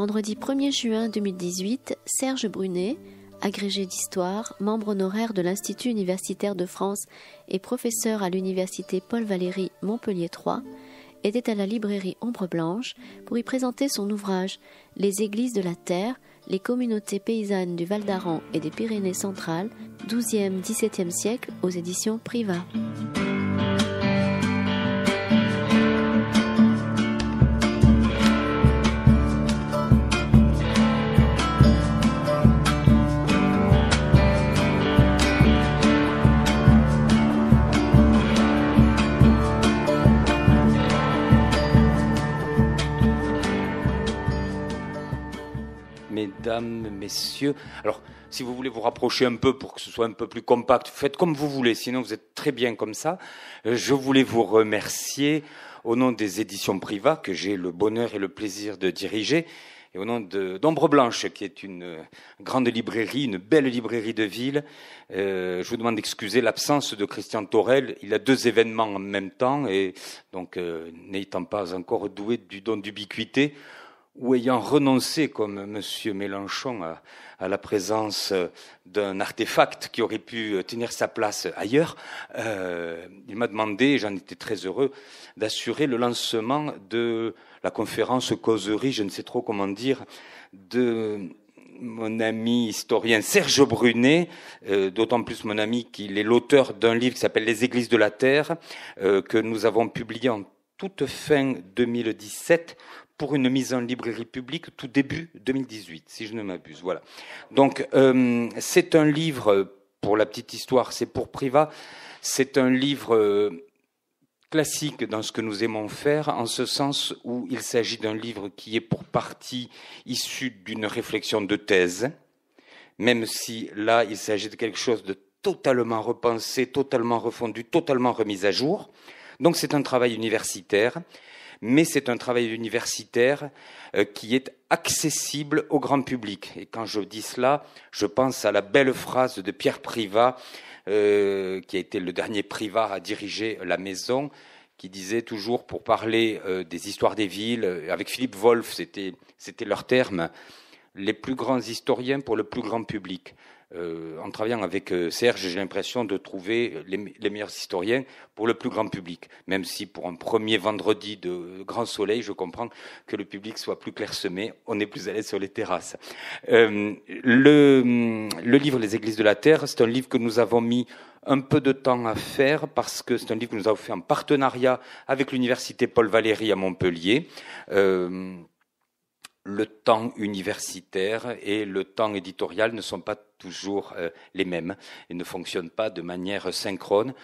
Vendredi 1er juin 2018, Serge Brunet, agrégé d'histoire, membre honoraire de l'Institut universitaire de France et professeur à l'université Paul Valéry Montpellier III, était à la librairie Ombre Blanche pour y présenter son ouvrage Les Églises de la Terre, les communautés paysannes du Val d'Aran et des Pyrénées centrales, xiie e 17 e siècle aux éditions Privat. mesdames, messieurs. Alors, si vous voulez vous rapprocher un peu pour que ce soit un peu plus compact, faites comme vous voulez, sinon vous êtes très bien comme ça. Euh, je voulais vous remercier au nom des éditions privates, que j'ai le bonheur et le plaisir de diriger et au nom d'Ombre Blanche, qui est une euh, grande librairie, une belle librairie de ville. Euh, je vous demande d'excuser l'absence de Christian Torel. Il a deux événements en même temps, et donc n'étant pas encore doué du don d'ubiquité, ou ayant renoncé, comme M. Mélenchon, à, la présence euh, d'un artefact qui aurait pu euh, tenir sa place ailleurs, euh, il m'a demandé, et j'en étais très heureux, d'assurer le lancement de la conférence causerie, je ne sais trop comment dire, de mon ami historien Serge Brunet, d'autant plus mon ami qu'il est l'auteur d'un livre qui s'appelle Les Églises de la Terre, que nous avons publié en toute fin 2017 pour une mise en librairie publique tout début 2018, si je ne m'abuse. Voilà. Donc euh, c'est un livre, pour la petite histoire, c'est pour Priva, c'est un livre euh, classique dans ce que nous aimons faire, en ce sens où il s'agit d'un livre qui est pour partie issu d'une réflexion de thèse, même si là il s'agit de quelque chose de totalement repensé, totalement refondu, totalement remis à jour. Donc c'est un travail universitaire mais c'est un travail universitaire euh, qui est accessible au grand public. Et quand je dis cela, je pense à la belle phrase de Pierre Privat, euh, qui a été le dernier Privat à diriger la maison, qui disait toujours pour parler euh, des histoires des villes, avec Philippe Wolff, c'était leur terme, les plus grands historiens pour le plus grand public. Euh, en travaillant avec euh, Serge, j'ai l'impression de trouver euh, les, meilleurs historiens pour le plus grand public, même si pour un premier vendredi de grand soleil, je comprends que le public soit plus clairsemé, on est plus à l'aise sur les terrasses. le, livre Les Églises de la Terre, c'est un livre que nous avons mis un peu de temps à faire parce que c'est un livre que nous avons fait en partenariat avec l'université Paul Valéry à Montpellier le temps universitaire et le temps éditorial ne sont pas toujours euh, les mêmes et ne fonctionnent pas de manière synchrone.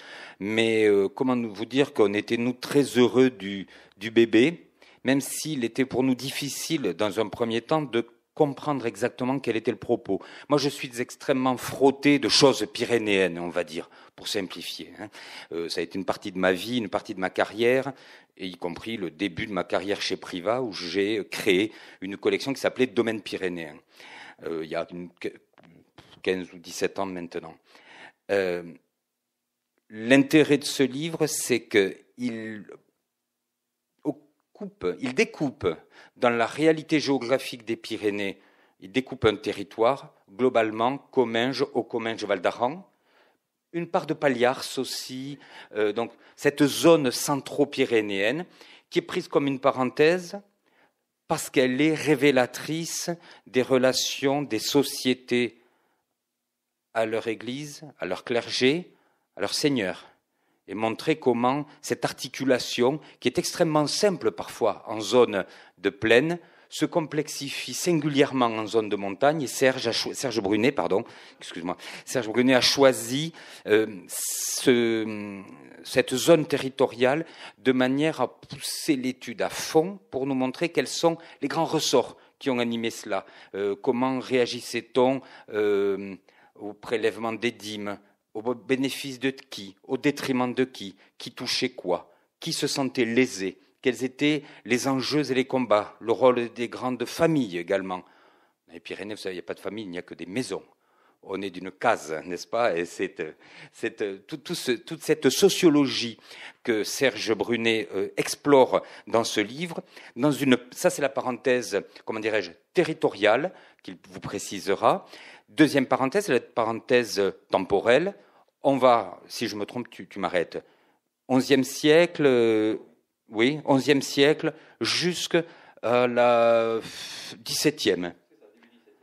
Mais euh, comment vous dire qu'on était, nous, très heureux du, du bébé, même s'il était pour nous difficile, dans un premier temps, de comprendre exactement quel était le propos. Moi, je suis extrêmement frotté de choses pyrénéennes, on va dire, pour simplifier. Hein. Euh, ça a été une partie de ma vie, une partie de ma carrière, et y compris le début de ma carrière chez Priva, où j'ai créé une collection qui s'appelait Domaine pyrénéen, euh, il y a 15 ou 17 ans maintenant. Euh, l'intérêt de ce livre, c'est qu'il il découpe dans la réalité géographique des Pyrénées, il découpe un territoire globalement Comminges au Comminges-Val une part de Paliars aussi, euh, donc cette zone centro-pyrénéenne qui est prise comme une parenthèse parce qu'elle est révélatrice des relations des sociétés à leur Église, à leur clergé, à leur Seigneur et montrer comment cette articulation, qui est extrêmement simple parfois en zone de plaine, se complexifie singulièrement en zone de montagne Serge, Serge Brunet, pardon, excuse-moi, Serge Brunet a choisi euh, cette zone territoriale de manière à pousser l'étude à fond pour nous montrer quels sont les grands ressorts qui ont animé cela. Euh, comment réagissait-on euh, au prélèvement des dîmes, au bénéfice de qui Au détriment de qui Qui touchait quoi Qui se sentait lésé Quels étaient les enjeux et les combats Le rôle des grandes familles également. Dans les Pyrénées, vous savez, il n'y a pas de famille, il n'y a que des maisons on est d'une case, n'est-ce pas Et c'est, euh, euh, toute cette sociologie que Serge Brunet euh, explore dans ce livre, dans une, ça c'est la parenthèse, comment dirais-je, territoriale qu'il vous précisera. Deuxième parenthèse, la parenthèse temporelle, on va, si je me trompe, tu, m'arrêtes, 11e siècle, euh, oui, 11 siècle jusqu'à euh, la 17e.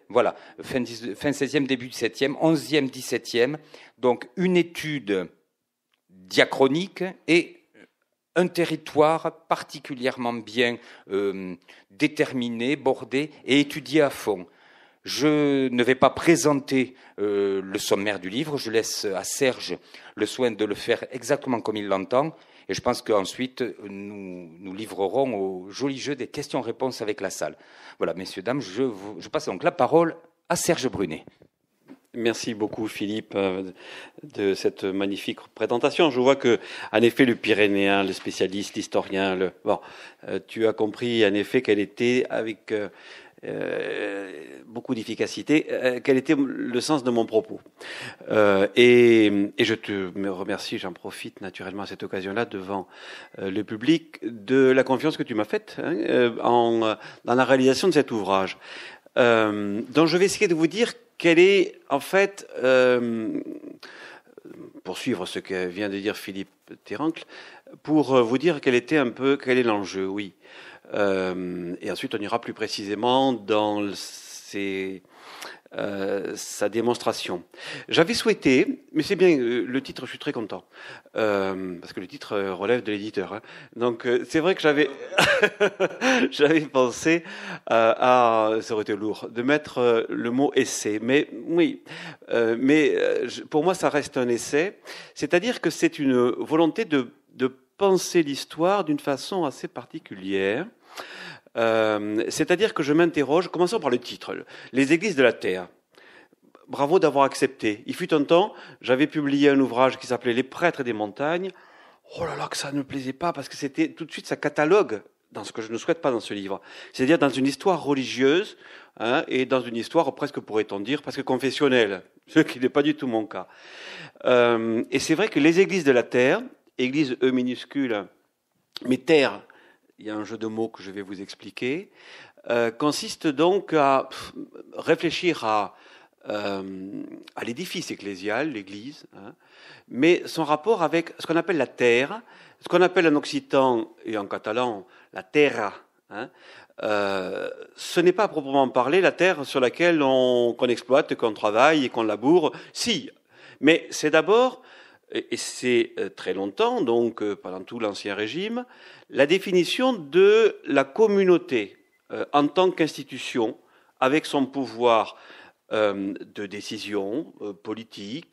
Voilà, fin, fin 16e, début 17e, 11e, 17e. Donc une étude diachronique et un territoire particulièrement bien euh, déterminé, bordé et étudié à fond. Je ne vais pas présenter euh, le sommaire du livre, je laisse à Serge le soin de le faire exactement comme il l'entend, et je pense qu'ensuite nous nous livrerons au joli jeu des questions-réponses avec la salle. Voilà, messieurs, dames, je, passe donc la parole à Serge Brunet. Merci beaucoup Philippe euh, de cette magnifique présentation. Je vois que en effet le Pyrénéen, le spécialiste, l'historien, bon, euh, tu as compris en effet qu'elle était avec euh, beaucoup d'efficacité, euh, quel était le sens de mon propos. Euh, et, et, je te remercie, j'en profite naturellement à cette occasion-là devant euh, le public, de la confiance que tu m'as faite hein, en, dans la réalisation de cet ouvrage. donc je vais essayer de vous dire quel est en fait poursuivre ce que vient de dire Philippe Terrancle, pour vous dire quel était un peu quel est l'enjeu. Oui, euh, et ensuite, on ira plus précisément dans ses euh, sa démonstration. J'avais souhaité, mais c'est bien euh, le titre, je suis très content, euh, parce que le titre euh, relève de l'éditeur. Hein. Donc euh, c'est vrai que j'avais, j'avais pensé à, ça aurait été lourd, de mettre le mot essai. Mais oui, mais pour moi ça reste un essai, c'est-à-dire que c'est une volonté de, de penser l'histoire d'une façon assez particulière euh, c'est-à-dire que je m'interroge, commençons par le titre, Les églises de la terre. Bravo d'avoir accepté. Il fut un temps, j'avais publié un ouvrage qui s'appelait Les prêtres des montagnes. Oh là là, que ça ne plaisait pas, parce que c'était tout de suite, ça catalogue dans ce que je ne souhaite pas dans ce livre, c'est-à-dire dans une histoire religieuse hein, et dans une histoire presque, pourrait-on dire, que confessionnelle, ce qui n'est pas du tout mon cas. Euh, et c'est vrai que les églises de la Terre, églises E minuscules mais Terre il y a un jeu de mots que je vais vous expliquer, euh, consiste donc à réfléchir à, euh, à l'édifice ecclésial, l'Église, hein, mais son rapport avec ce qu'on appelle la terre, ce qu'on appelle en occitan et en catalan la terra. Hein, euh, ce n'est pas à proprement parler la terre sur laquelle on, qu'on exploite, qu'on travaille et qu'on laboure, si, mais c'est d'abord et c'est euh, très longtemps, donc euh, pendant tout l'Ancien Régime, la définition de la communauté euh, en tant qu'institution, avec son pouvoir de décision politique,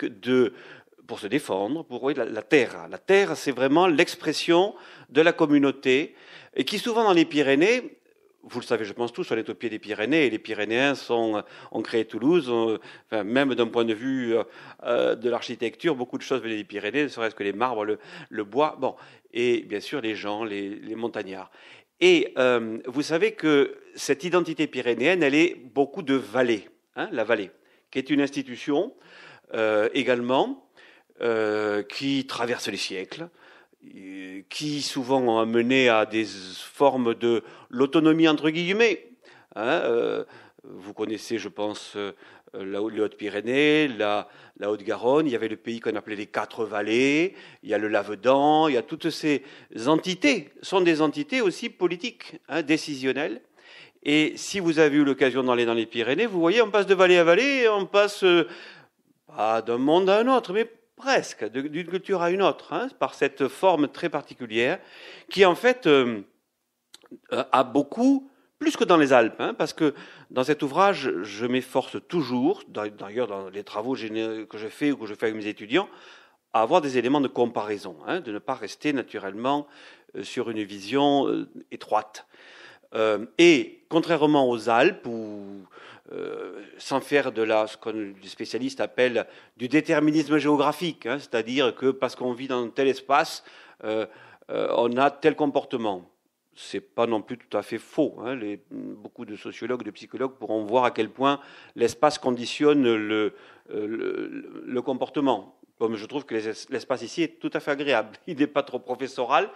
pour se défendre, pour la, la, terre. La terre, c'est vraiment l'expression de la communauté, et qui souvent dans les Pyrénées vous le savez, je pense tous, on est au pied des Pyrénées et les Pyrénéens sont, euh, ont créé Toulouse. Euh, même d'un point de vue euh, de l'architecture, beaucoup de choses venaient des Pyrénées, ne serait-ce que les marbres, le, bois, bon, et bien sûr les gens, les, montagnards. Et vous savez que cette identité pyrénéenne, elle est beaucoup de vallée, hein, la vallée, qui est une institution également qui traverse les siècles, euh, qui souvent ont amené à des formes de l'autonomie entre guillemets. Hein, euh, vous connaissez, je pense, euh, la, les Hautes-Pyrénées, la, Haute-Garonne, il y avait le pays qu'on appelait les Quatre Vallées, il y a le Lavedan, il y a toutes ces entités, sont des entités aussi politiques, hein, décisionnelles. Et si vous avez eu l'occasion d'aller dans les Pyrénées, vous voyez, on passe de vallée à vallée, on passe pas d'un monde à un autre, mais presque, d'une culture à une autre, hein, par cette forme très particulière, qui en fait euh, euh, a beaucoup, plus que dans les Alpes, hein, parce que dans cet ouvrage, je m'efforce toujours, d'ailleurs dans les travaux que je fais ou que je fais avec mes étudiants, à avoir des éléments de comparaison, hein, de ne pas rester naturellement euh, sur une vision étroite. Euh, et contrairement aux Alpes, où, euh, sans faire de la, ce que les spécialistes appellent du déterminisme géographique, hein, c'est-à-dire que parce qu'on vit dans tel espace, euh, on a tel comportement. Ce n'est pas non plus tout à fait faux. Hein. beaucoup de sociologues, de psychologues pourront voir à quel point l'espace conditionne le comportement. Bon, je trouve que l'espace ici est tout à fait agréable. Il n'est pas trop professoral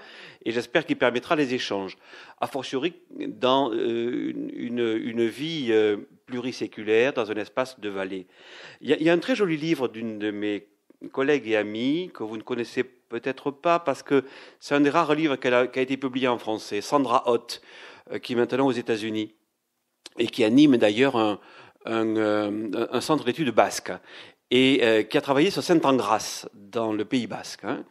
et j'espère qu'il permettra les échanges. A fortiori, dans euh, une, vie euh, pluriséculaire, dans un espace de vallée. Il y, a, un très joli livre d'une de mes collègues et amies que vous ne connaissez peut-être pas parce que c'est un des rares livres qui a, été publié en français, Sandra Hott, euh, qui est maintenant aux États-Unis et qui anime d'ailleurs un, un, centre d'études basque et euh, qui a travaillé sur sainte angrasse dans le Pays Basque. Hein.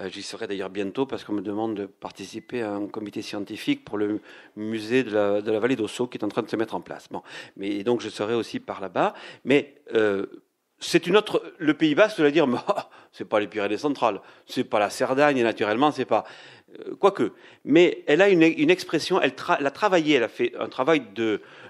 Euh, j'y serai d'ailleurs bientôt parce qu'on me demande de participer à un comité scientifique pour le musée de la, de la vallée d'Ossau qui est en train de se mettre en place. Bon, mais donc je serai aussi par là-bas. Mais euh, c'est une autre. Le Pays Basque, cela dire, oh, c'est pas les Pyrénées centrales, c'est pas la Cerdagne, naturellement, c'est pas. Euh, quoique. Mais elle a une, expression, elle, l'a a travaillé, elle a fait un travail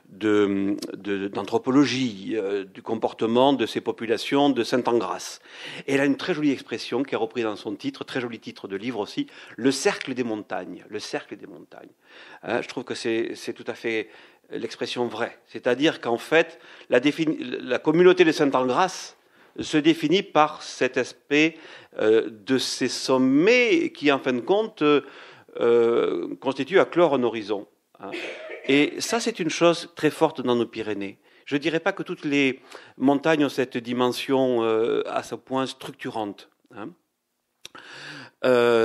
d'anthropologie euh, du comportement de ces populations de Sainte-Engrâce. elle a une très jolie expression qui est reprise dans son titre, très joli titre de livre aussi, Le cercle des montagnes. Le cercle des montagnes. Hein, je trouve que c'est, tout à fait l'expression vraie. C'est-à-dire qu'en fait, la, communauté de Sainte-Engrâce, se définit par cet aspect euh, de ces sommets qui, en fin de compte, euh, euh, constituent à clore un horizon. Hein. Et ça, c'est une chose très forte dans nos Pyrénées. Je ne dirais pas que toutes les montagnes ont cette dimension à ce point structurante. Hein.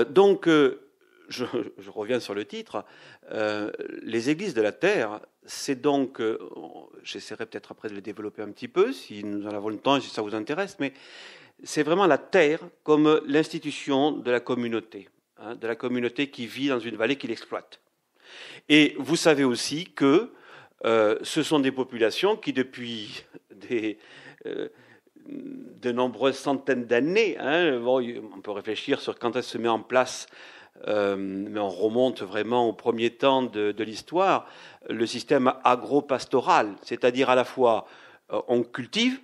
donc, je, reviens sur le titre, les églises de la terre c'est donc, euh, j'essaierai peut-être après de le développer un petit peu, si nous en avons le temps, si ça vous intéresse, mais c'est vraiment la terre comme l'institution de la communauté, hein, de la communauté qui vit dans une vallée qui l'exploite. Et vous savez aussi que euh, ce sont des populations qui, depuis euh, de nombreuses centaines d'années, hein, on peut réfléchir sur quand elles se met en place euh, mais on remonte vraiment au premier temps de, l'histoire, le système agro-pastoral, c'est-à-dire à la fois euh, on cultive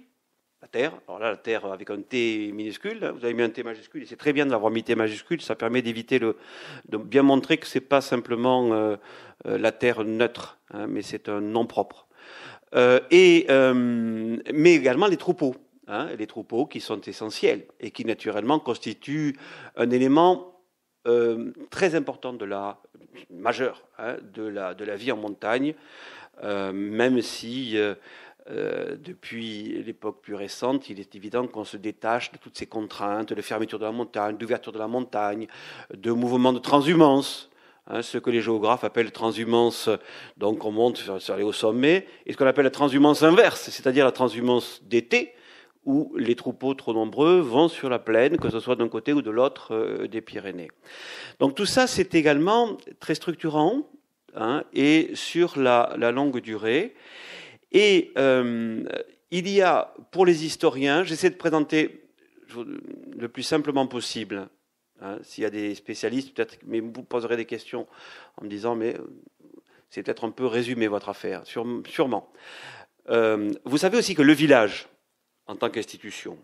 la terre, alors là la terre avec un T minuscule, hein. vous avez mis un T majuscule, et c'est très bien de l'avoir mis T majuscule, ça permet d'éviter le, de bien montrer que c'est pas simplement euh, la terre neutre, hein, mais c'est un nom propre. et, mais également les troupeaux, hein, les troupeaux qui sont essentiels et qui naturellement constituent un élément euh, très importante de la majeure hein, de, la, vie en montagne, euh, même si euh, depuis l'époque plus récente, il est évident qu'on se détache de toutes ces contraintes de fermeture de la montagne, d'ouverture de la montagne, de mouvements de transhumance. Hein, ce que les géographes appellent transhumance, donc on monte sur les hauts sommets, et ce qu'on appelle la transhumance inverse, c'est-à-dire la transhumance d'été, où les troupeaux trop nombreux vont sur la plaine, que ce soit d'un côté ou de l'autre euh, des Pyrénées. Donc tout ça, c'est également très structurant hein, et sur la, longue durée. Et euh, il y a, pour les historiens, j'essaie de présenter le plus simplement possible. Hein. S'il y a des spécialistes, peut-être, mais vous poserez des questions en me disant, mais c'est peut-être un peu résumé votre affaire, sûrement. Euh, vous savez aussi que le village, en tant qu'institution.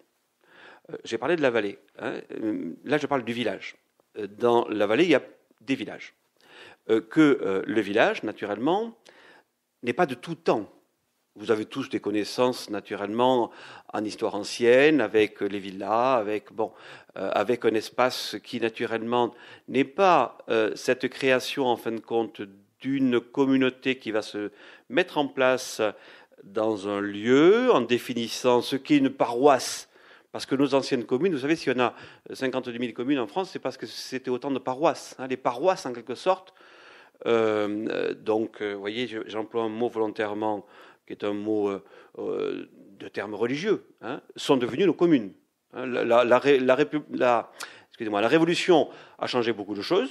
Euh, j'ai parlé de la vallée. Hein. Euh, là, je parle du village. Euh, dans la vallée, il y a des villages. Que le village, naturellement, n'est pas de tout temps. Vous avez tous des connaissances naturellement en histoire ancienne, avec les villas, avec bon, avec un espace qui naturellement n'est pas cette création en fin de compte d'une communauté qui va se mettre en place dans un lieu en définissant ce qu'est une paroisse. Parce que nos anciennes communes, vous savez, s'il y en a 52 000 communes en France, c'est parce que c'était autant de paroisses. Hein, les paroisses, en quelque sorte. Euh, donc, euh, vous voyez, j'emploie un mot volontairement qui est un mot euh, de terme religieux, hein, sont devenues nos communes. Hein, la révolution a changé beaucoup de choses,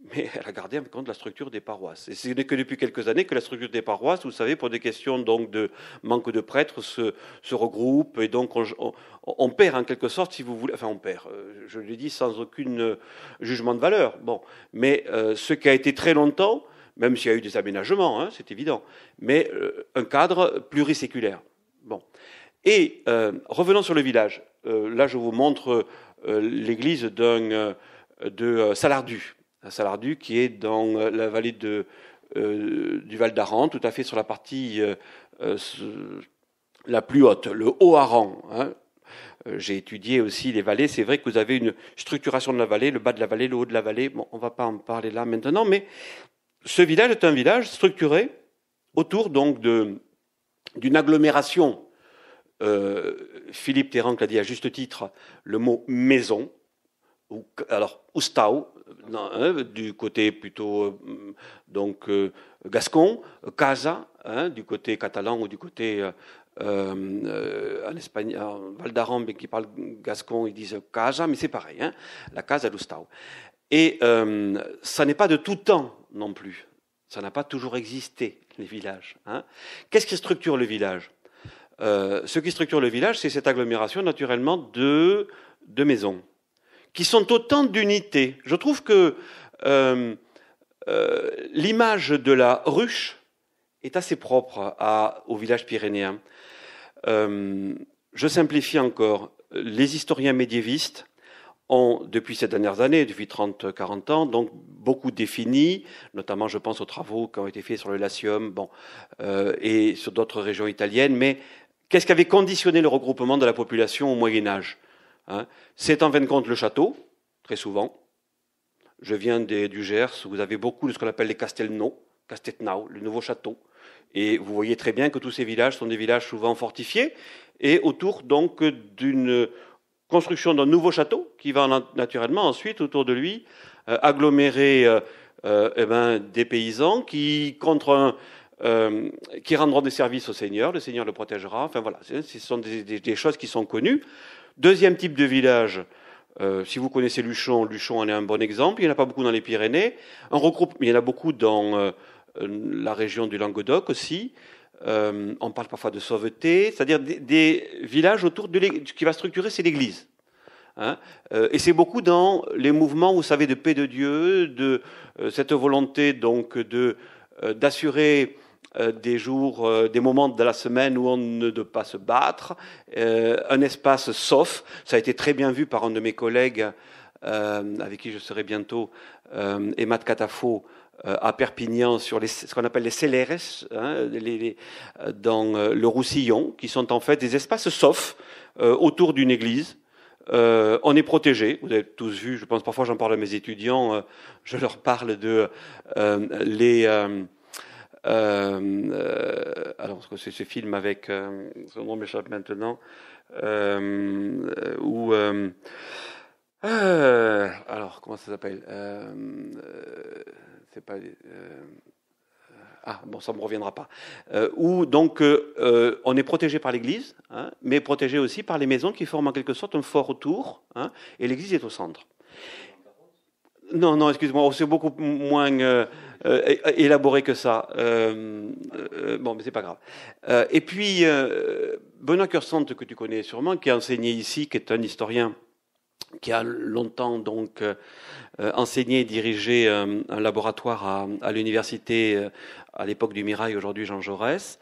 mais elle a gardé en compte la structure des paroisses. Et ce n'est que depuis quelques années que la structure des paroisses, vous savez, pour des questions de manque de prêtres, se, regroupe et donc on, perd en quelque sorte, si vous voulez, enfin on perd, euh, je l'ai dit sans aucun euh, jugement de valeur. Bon, mais euh, ce qui a été très longtemps, même s'il y a eu des aménagements, hein, c'est évident, mais un cadre pluriséculaire. Bon. Et revenons sur le village. là, je vous montre l'église de Salardu Salardu, qui est dans euh, la vallée euh, du Val d'Aran, tout à fait sur la partie euh, la plus haute, le Haut-Aran. Hein. J'ai étudié aussi les vallées. C'est vrai que vous avez une structuration de la vallée, le bas de la vallée, le haut de la vallée. on ne va pas en parler là maintenant, mais ce village est un village structuré autour donc d'une agglomération. Philippe Terranque l'a dit à juste titre, le mot maison, alors Oustau, hein, du côté plutôt euh, donc euh, gascon, Casa, hein, du côté catalan ou du côté euh, en espagnol, Val d'Aran, qui parle gascon, ils disent Casa, mais c'est pareil, hein, la Casa d'Oustau. Et ça n'est pas de tout temps non plus. Ça n'a pas toujours existé, les villages. Qu'est-ce qui structure le village Ce qui structure le village, c'est cette agglomération naturellement de, de maisons qui sont autant d'unités. Je trouve que euh, euh, l'image de la ruche est assez propre au village pyrénéen. Euh, je simplifie encore. Les historiens médiévistes ont, depuis ces dernières années, depuis 30-40 ans, donc beaucoup défini, notamment je pense aux travaux qui ont été faits sur le Latium et sur d'autres régions italiennes, mais qu'est-ce qui avait conditionné le regroupement de la population au Moyen Âge Hein. C'est en fin de compte le château, très souvent. Je viens du Gers, vous avez beaucoup de ce qu'on appelle les Castelnau, le nouveau château. Et vous voyez très bien que tous ces villages sont des villages souvent fortifiés et autour donc d'une construction d'un nouveau château qui va naturellement ensuite autour de lui euh, agglomérer euh, euh, eh ben, des paysans qui qui rendront des services au Seigneur, le Seigneur le protégera. Enfin voilà, ce sont des choses qui sont connues. Deuxième type de village, euh, si vous connaissez Luchon, Luchon en est un bon exemple. Il n'y en a pas beaucoup dans les Pyrénées. On regroupe, il y en a beaucoup dans euh, euh, la région du Languedoc aussi. on parle parfois de sauveté, c'est-à-dire des, villages autour de l'église. Ce qui va structurer, c'est l'église. Hein. et c'est beaucoup dans les mouvements, vous savez, de paix de Dieu, de cette volonté donc de d'assurer euh, des jours, euh, des moments de la semaine où on ne doit pas se battre, euh, un espace sauf. Ça a été très bien vu par un de mes collègues avec qui je serai bientôt, Emma de Catafo, à Perpignan sur les, ce qu'on appelle les CLRS, hein, les, dans le Roussillon, qui sont en fait des espaces sauf autour d'une église. on est protégé. Vous avez tous vu, je pense parfois j'en parle à mes étudiants, je leur parle de les euh, euh, alors, c'est ce film avec, euh, son nom m'échappe maintenant, où... alors, comment ça s'appelle C'est pas... Ah, bon, ça ne me reviendra pas. Euh, où donc on est protégé par l'Église, hein, mais protégé aussi par les maisons qui forment en quelque sorte un fort autour, hein, et l'Église est au centre. Non, non, excuse-moi, oh, c'est beaucoup moins... Euh, élaboré que ça. Euh, euh, bon, mais c'est pas grave. Euh, et puis, Benoît Cursante, que tu connais sûrement, qui a enseigné ici, qui est un historien qui a longtemps donc enseigné et dirigé un laboratoire à, à l'université à l'époque du Mirail, aujourd'hui Jean Jaurès.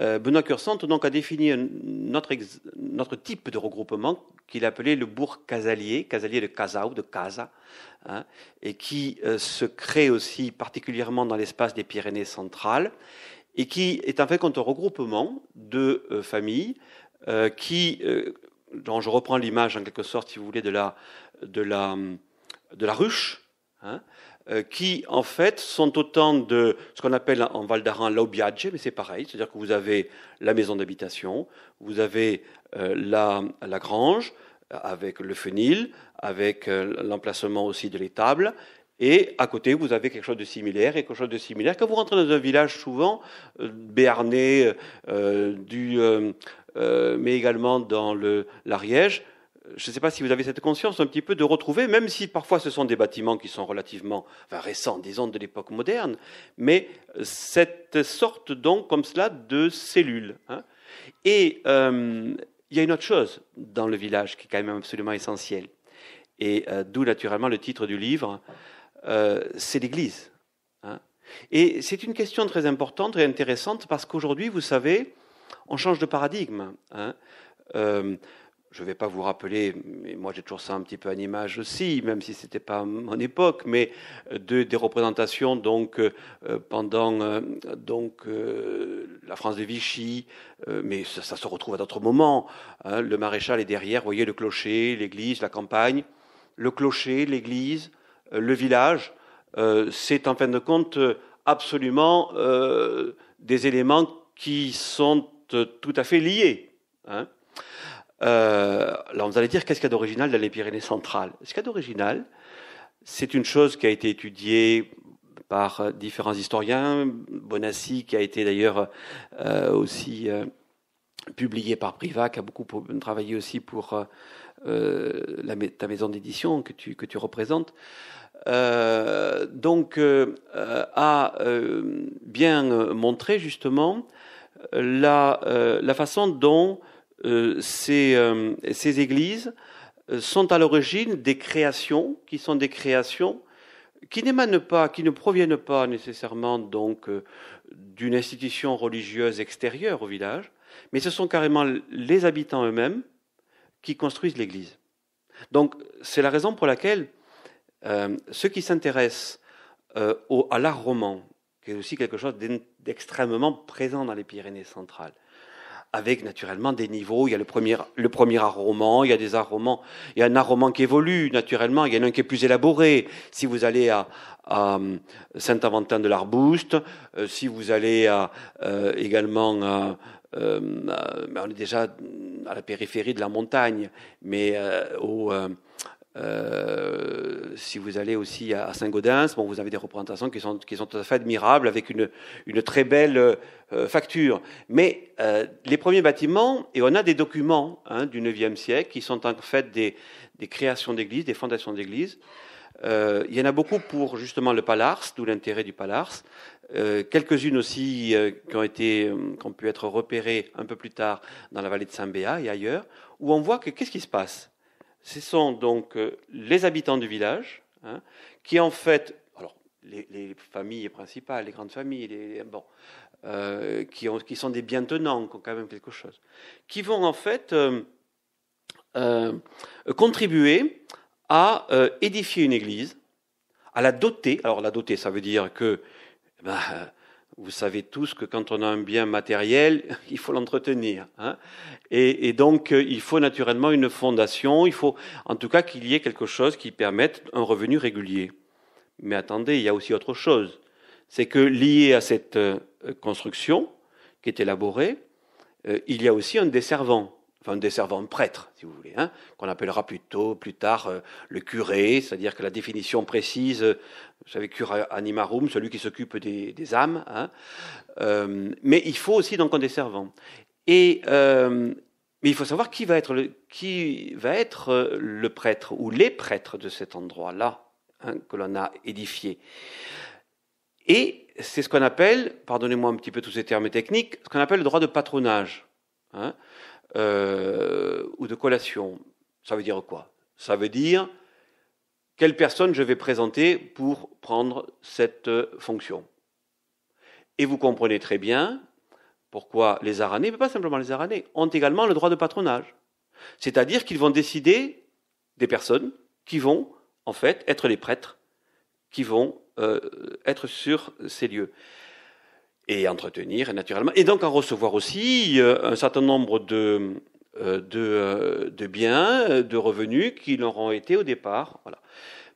Euh, Benoît Cursante donc a défini notre, type de regroupement qu'il appelait le bourg casalier, casalier de casa de casa, hein, et qui euh, se crée aussi particulièrement dans l'espace des Pyrénées centrales, et qui est en fait un regroupement de euh, familles qui, dont je reprends l'image en quelque sorte, si vous voulez, de la, de la, de la ruche, hein, euh, qui en fait sont autant de ce qu'on appelle en Val d'Aran l'aubiage, mais c'est pareil, c'est-à-dire que vous avez la maison d'habitation, vous avez euh, la, la, grange euh, avec le fenil, avec l'emplacement aussi de l'étable, et à côté, vous avez quelque chose de similaire et quelque chose de similaire. Quand vous rentrez dans un village, souvent, béarnais, du, mais également dans l'Ariège, je ne sais pas si vous avez cette conscience un petit peu de retrouver, même si parfois ce sont des bâtiments qui sont relativement récents, disons de l'époque moderne, mais euh, cette sorte donc comme cela de cellules. Hein. Et euh, il y a une autre chose dans le village qui est quand même absolument essentielle, et euh, d'où naturellement le titre du livre, c'est l'Église. Hein. Et c'est une question très importante et intéressante parce qu'aujourd'hui, vous savez, on change de paradigme. Hein je ne vais pas vous rappeler, mais moi j'ai toujours ça un petit peu à l'image aussi, même si ce n'était pas mon époque, mais euh, de, des représentations donc euh, euh, pendant donc la France de Vichy, mais ça, se retrouve à d'autres moments. Hein. le maréchal est derrière, vous voyez le clocher, l'église, la campagne, le clocher, l'église, le village. C'est en fin de compte absolument des éléments qui sont tout à fait liés. Hein. Euh, alors vous allez dire, qu'est-ce qu'il y a d'original dans les Pyrénées centrales Ce qu'il y a d'original, c'est une chose qui a été étudiée par euh, différents historiens, Bonassi, qui a été d'ailleurs euh, aussi publié par Priva, qui a beaucoup travaillé aussi pour ta maison d'édition que tu, que représentes. donc, a bien montré justement la façon dont euh, ces, euh, ces églises euh, sont à l'origine des créations qui sont des créations qui n'émanent pas, qui ne proviennent pas nécessairement donc d'une institution religieuse extérieure au village, mais ce sont carrément les habitants eux-mêmes qui construisent l'église. Donc c'est la raison pour laquelle ceux qui s'intéressent euh, à l'art roman, qui est aussi quelque chose d'extrêmement présent dans les Pyrénées centrales, avec naturellement des niveaux. Il y a le premier, le premier art roman, il y a des arts romans, il y a un art roman qui évolue naturellement, il y en a un qui est plus élaboré. Si vous allez à, Saint-Aventin de l'Arbouste, euh, si vous allez à, euh, également euh, on est déjà à la périphérie de la montagne, mais au, euh, si vous allez aussi à, Saint-Gaudens, bon, vous avez des représentations qui sont, qui sont tout à fait admirables, avec une, une très belle euh, facture. Mais euh, les premiers bâtiments, et on a des documents hein, du IXe siècle, qui sont en fait des, des créations d'églises, des fondations d'églises. il y en a beaucoup pour justement le Palars, d'où l'intérêt du Palars. Quelques-unes aussi qui, ont été, qui ont pu être repérées un peu plus tard dans la vallée de Saint-Béat et ailleurs, où on voit que qu'est-ce qui se passe ce sont donc euh, les habitants du village hein, qui en fait, alors les, familles principales, les grandes familles, bon, euh, qui, sont des bien-tenants, qui ont quand même quelque chose, qui vont en fait euh, contribuer à édifier une église, à la doter. Alors la doter, ça veut dire que eh ben, vous savez tous que quand on a un bien matériel, il faut l'entretenir. Hein. et, donc, euh, il faut naturellement une fondation, il faut en tout cas qu'il y ait quelque chose qui permette un revenu régulier. Mais attendez, il y a aussi autre chose. C'est que lié à cette euh, construction qui est élaborée, euh, il y a aussi un desservant enfin des servants prêtre, si vous voulez, hein, qu'on appellera plus plus tard, euh, le curé, c'est-à-dire que la définition précise, euh, vous savez, cura animarum, celui qui s'occupe des, âmes, hein. euh, mais il faut aussi donc des servants. Et mais il faut savoir qui va être le, qui va être le prêtre ou les prêtres de cet endroit-là hein, que l'on a édifié. Et c'est ce qu'on appelle, pardonnez-moi un petit peu tous ces termes techniques, ce qu'on appelle le droit de patronage. Hein, euh, ou de collation. Ça veut dire quoi Ça veut dire quelle personne je vais présenter pour prendre cette fonction. Et vous comprenez très bien pourquoi les Aranais, mais pas simplement les aranés, ont également le droit de patronage. C'est-à-dire qu'ils vont décider des personnes qui vont, en fait, être les prêtres, qui vont euh, être sur ces lieux et entretenir naturellement, et donc en recevoir aussi euh, un certain nombre de, euh, de, euh, de biens, de revenus qui leur ont été au départ. Voilà.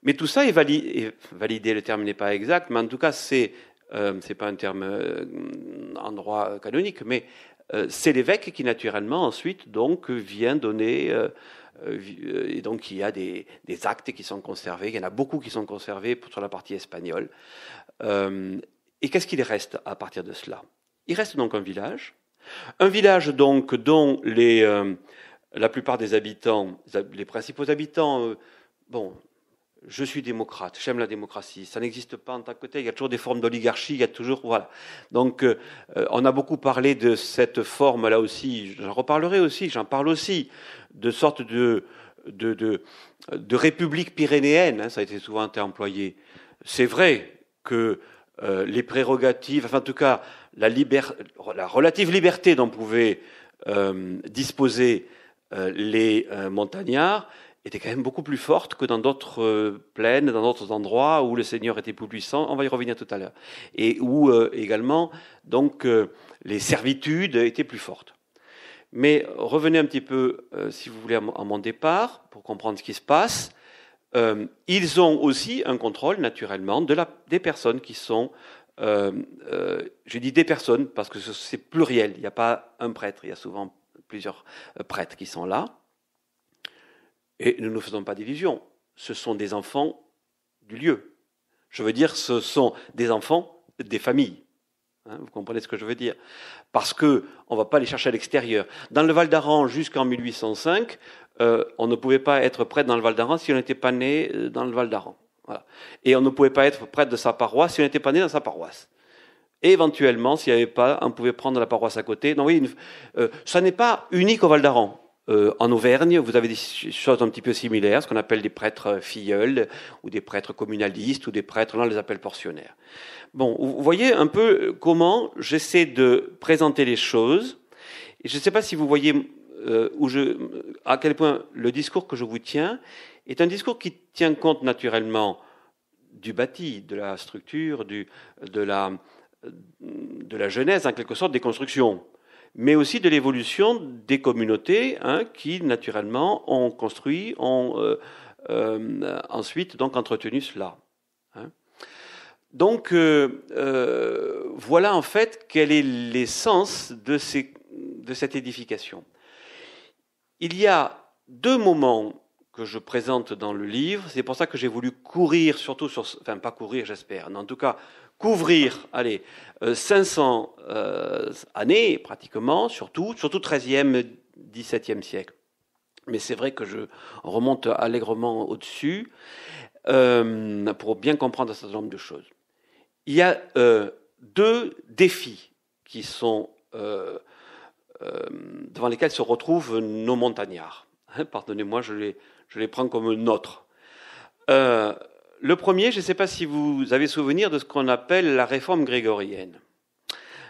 Mais tout ça est validé, validé le terme n'est pas exact, mais en tout cas c'est, c'est pas un terme en droit canonique, mais c'est l'évêque qui naturellement ensuite donc vient donner... et donc il y a des, des, actes qui sont conservés, il y en a beaucoup qui sont conservés sur la partie espagnole. Euh, et qu'est-ce qu'il reste à partir de cela Il reste donc un village, un village donc dont les, euh, la plupart des habitants, les principaux habitants, euh, bon, je suis démocrate, j'aime la démocratie, ça n'existe pas en tant que tel, il y a toujours des formes d'oligarchie, il y a toujours, voilà. Donc, euh, on a beaucoup parlé de cette forme là aussi, j'en reparlerai aussi, j'en parle aussi, de sorte de, de, de, république pyrénéenne, hein, ça a été souvent employé. C'est vrai que euh, les prérogatives, enfin en tout cas la, relative liberté dont pouvaient euh, disposer euh, les montagnards était quand même beaucoup plus forte que dans d'autres plaines, dans d'autres endroits où le Seigneur était plus puissant. On va y revenir tout à l'heure. Et où également, donc, les servitudes étaient plus fortes. Mais revenez un petit peu, si vous voulez, à mon départ, pour comprendre ce qui se passe. Euh, ils ont aussi un contrôle, naturellement, des personnes qui sont. Euh, euh, je dis des personnes parce que c'est pluriel. Il n'y a pas un prêtre, il y a souvent plusieurs prêtres qui sont là. Et nous ne faisons pas division. Ce sont des enfants du lieu. Je veux dire, ce sont des enfants des familles. Hein, vous comprenez ce que je veux dire Parce que on ne va pas les chercher à l'extérieur. Dans le Val d'Aran, jusqu'en 1805, euh, on ne pouvait pas être prêtre dans le Val d'Aran si on n'était pas né euh, dans le Val d'Aran. Et on ne pouvait pas être prêtre de sa paroisse si on n'était pas né dans sa paroisse. Et éventuellement, s'il n'y avait pas, on pouvait prendre la paroisse à côté. Non, oui, euh, ça n'est pas unique au Val d'Aran. Euh, en Auvergne, vous avez des choses un petit peu similaires, ce qu'on appelle des prêtres euh, filleuls ou des prêtres communalistes ou des prêtres, là on les appelle portionnaires. Bon, vous voyez un peu euh, comment j'essaie de présenter les choses. je ne sais pas si vous voyez où je, à quel point le discours que je vous tiens est un discours qui tient compte naturellement du bâti, de la structure, du, de, la, de la genèse en quelque sorte des constructions mais aussi de l'évolution des communautés hein, qui, naturellement, ont construit, ont euh, euh, ensuite donc entretenu cela. Hein. Donc euh, voilà en fait quel est l'essence de, de cette édification. Il y a deux moments que je présente dans le livre, c'est pour ça que j'ai voulu courir, surtout sur, enfin pas courir j'espère, mais en tout cas couvrir allez, 500 euh, euh, années pratiquement, surtout, surtout 13e, 17e siècle. Mais c'est vrai que je remonte allègrement au-dessus euh, pour bien comprendre un certain nombre de choses. Il y a deux défis qui sont devant lesquels se retrouvent nos montagnards. Hein, pardonnez-moi, je les, je les prends comme nôtres le premier, je ne sais pas si vous avez souvenir de ce qu'on appelle la réforme grégorienne.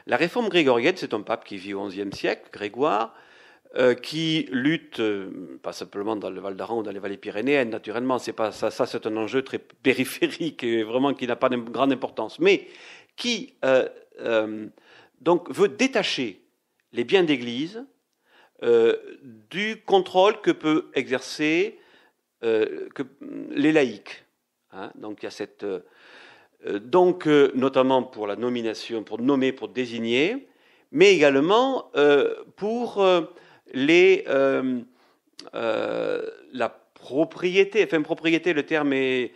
La réforme grégorienne, c'est un pape qui vit au XIe siècle, Grégoire, euh, qui lutte, euh, pas simplement dans le Val d'Aran ou dans les vallées pyrénéennes, naturellement, c'est pas ça, c'est un enjeu très périphérique et vraiment qui n'a pas de grande importance, mais qui euh, donc veut détacher les biens d'Église du contrôle que peut exercer les laïcs. Hein, donc il y a cette. Euh, euh, donc, euh, notamment pour la nomination, pour nommer, pour désigner, mais également pour les, la propriété. Enfin, propriété, le terme est,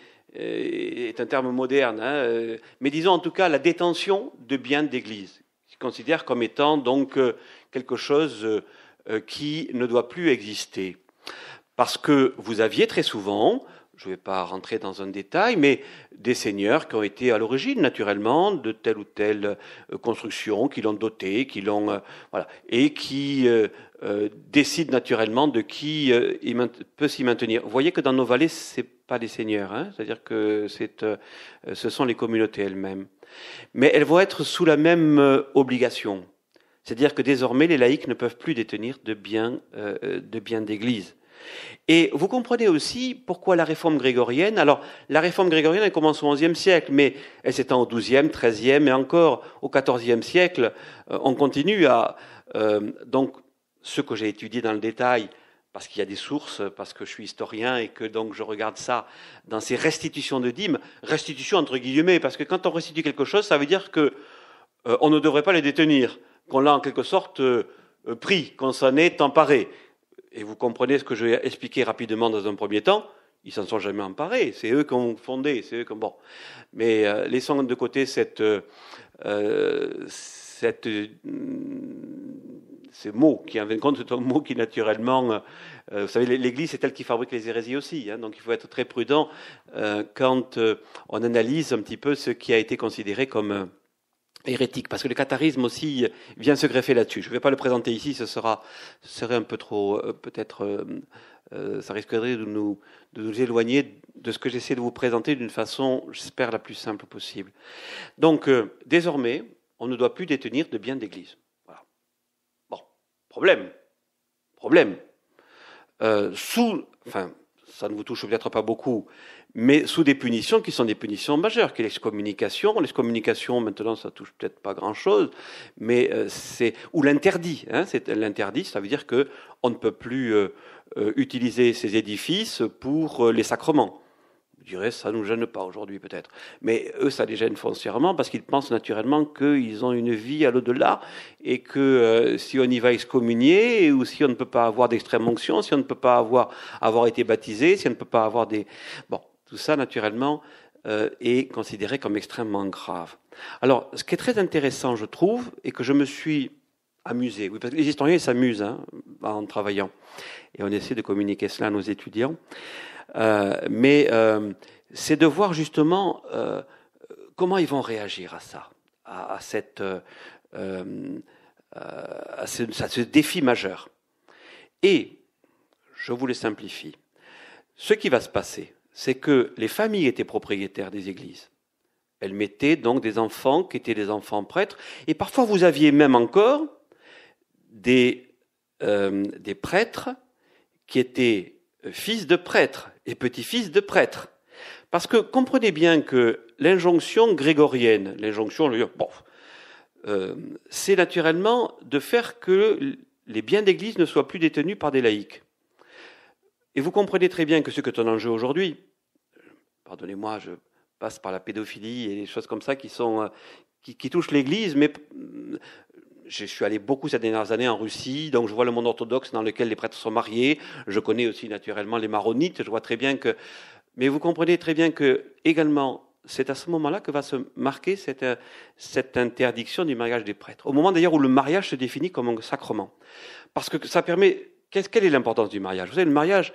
un terme moderne, hein, mais disons en tout cas la détention de biens d'église, qui considère comme étant donc quelque chose qui ne doit plus exister. Parce que vous aviez très souvent je ne vais pas rentrer dans un détail, mais des seigneurs qui ont été à l'origine, naturellement, de telle ou telle euh, construction, qui l'ont dotée, qui l'ont, euh, voilà, et qui euh, décident naturellement de qui peut s'y maintenir. Vous voyez que dans nos vallées, ce c'est pas les seigneurs, hein. c'est-à-dire que ce sont les communautés elles-mêmes, mais elles vont être sous la même obligation. C'est-à-dire que désormais, les laïcs ne peuvent plus détenir de biens d'église. Et vous comprenez aussi pourquoi la réforme grégorienne, alors la réforme grégorienne elle commence au XIe siècle, mais elle s'étend au XIIe, XIIIe et encore au XIVe siècle. Euh, on continue à... Euh, donc ce que j'ai étudié dans le détail, parce qu'il y a des sources, parce que je suis historien et que donc je regarde ça dans ces restitutions de dîmes, restitutions entre guillemets, parce que quand on restitue quelque chose, ça veut dire qu'on euh, ne devrait pas les détenir, qu'on l'a en quelque sorte pris, qu'on s'en est emparé, et vous comprenez ce que je vais expliquer rapidement dans un premier temps, ils s'en sont jamais emparés. C'est eux qui ont fondé, c'est eux qui ont... Bon. Mais euh, laissons de côté cette, euh, cette, euh, ces mots, qui en fin de compte sont mot qui naturellement... Euh, vous savez, l'Église, c'est elle qui fabrique les hérésies aussi. Hein, donc il faut être très prudent euh, quand on analyse un petit peu ce qui a été considéré comme hérétique, parce que le catharisme aussi vient se greffer là-dessus. Je ne vais pas le présenter ici, ce, sera, serait un peu trop, euh, peut-être, euh, euh, ça risquerait de nous, de nous éloigner de ce que j'essaie de vous présenter d'une façon, j'espère, la plus simple possible. Donc, désormais, on ne doit plus détenir de biens d'église. Voilà. Bon, problème, problème. sous, enfin, ça ne vous touche peut-être pas beaucoup, mais sous des punitions qui sont des punitions majeures, qui est l'excommunication. L'excommunication, maintenant, ça touche peut-être pas grand-chose, mais euh, c'est ou l'interdit. Hein, c'est l'interdit, ça veut dire que on ne peut plus euh, euh, utiliser ces édifices pour les sacrements. Je dirais, ça nous gêne pas aujourd'hui peut-être, mais eux, ça les gêne foncièrement parce qu'ils pensent naturellement qu'ils ont une vie à l'au-delà et que si on y va excommunier ou si on ne peut pas avoir d'extrême onction, si on ne peut pas avoir avoir été baptisé, si on ne peut pas avoir des bon tout ça, naturellement, euh, est considéré comme extrêmement grave. Alors, ce qui est très intéressant, je trouve, et que je me suis amusé, oui, parce que les historiens s'amusent hein, en travaillant, et on essaie de communiquer cela à nos étudiants, euh, mais euh, c'est de voir justement comment ils vont réagir à ça, à, cette, à ce défi majeur. Et, je vous le simplifie, ce qui va se passer, c'est que les familles étaient propriétaires des églises. Elles mettaient donc des enfants qui étaient des enfants prêtres. Et parfois, vous aviez même encore des, euh, des prêtres qui étaient fils de prêtres et petits-fils de prêtres. Parce que comprenez bien que l'injonction grégorienne, l'injonction, euh, c'est naturellement de faire que les biens d'église ne soient plus détenus par des laïcs. Et vous comprenez très bien que ce que ton enjeu aujourd'hui, euh, pardonnez-moi, je passe par la pédophilie et des choses comme ça qui, sont, euh, qui, touchent l'Église, mais euh, je suis allé beaucoup ces dernières années en Russie, donc je vois le monde orthodoxe dans lequel les prêtres sont mariés. Je connais aussi naturellement les maronites. Je vois très bien que. Mais vous comprenez très bien que, également, c'est à ce moment-là que va se marquer cette, cette interdiction du mariage des prêtres. Au moment d'ailleurs où le mariage se définit comme un sacrement. Parce que ça permet quelle est l'importance du mariage Vous savez, le mariage,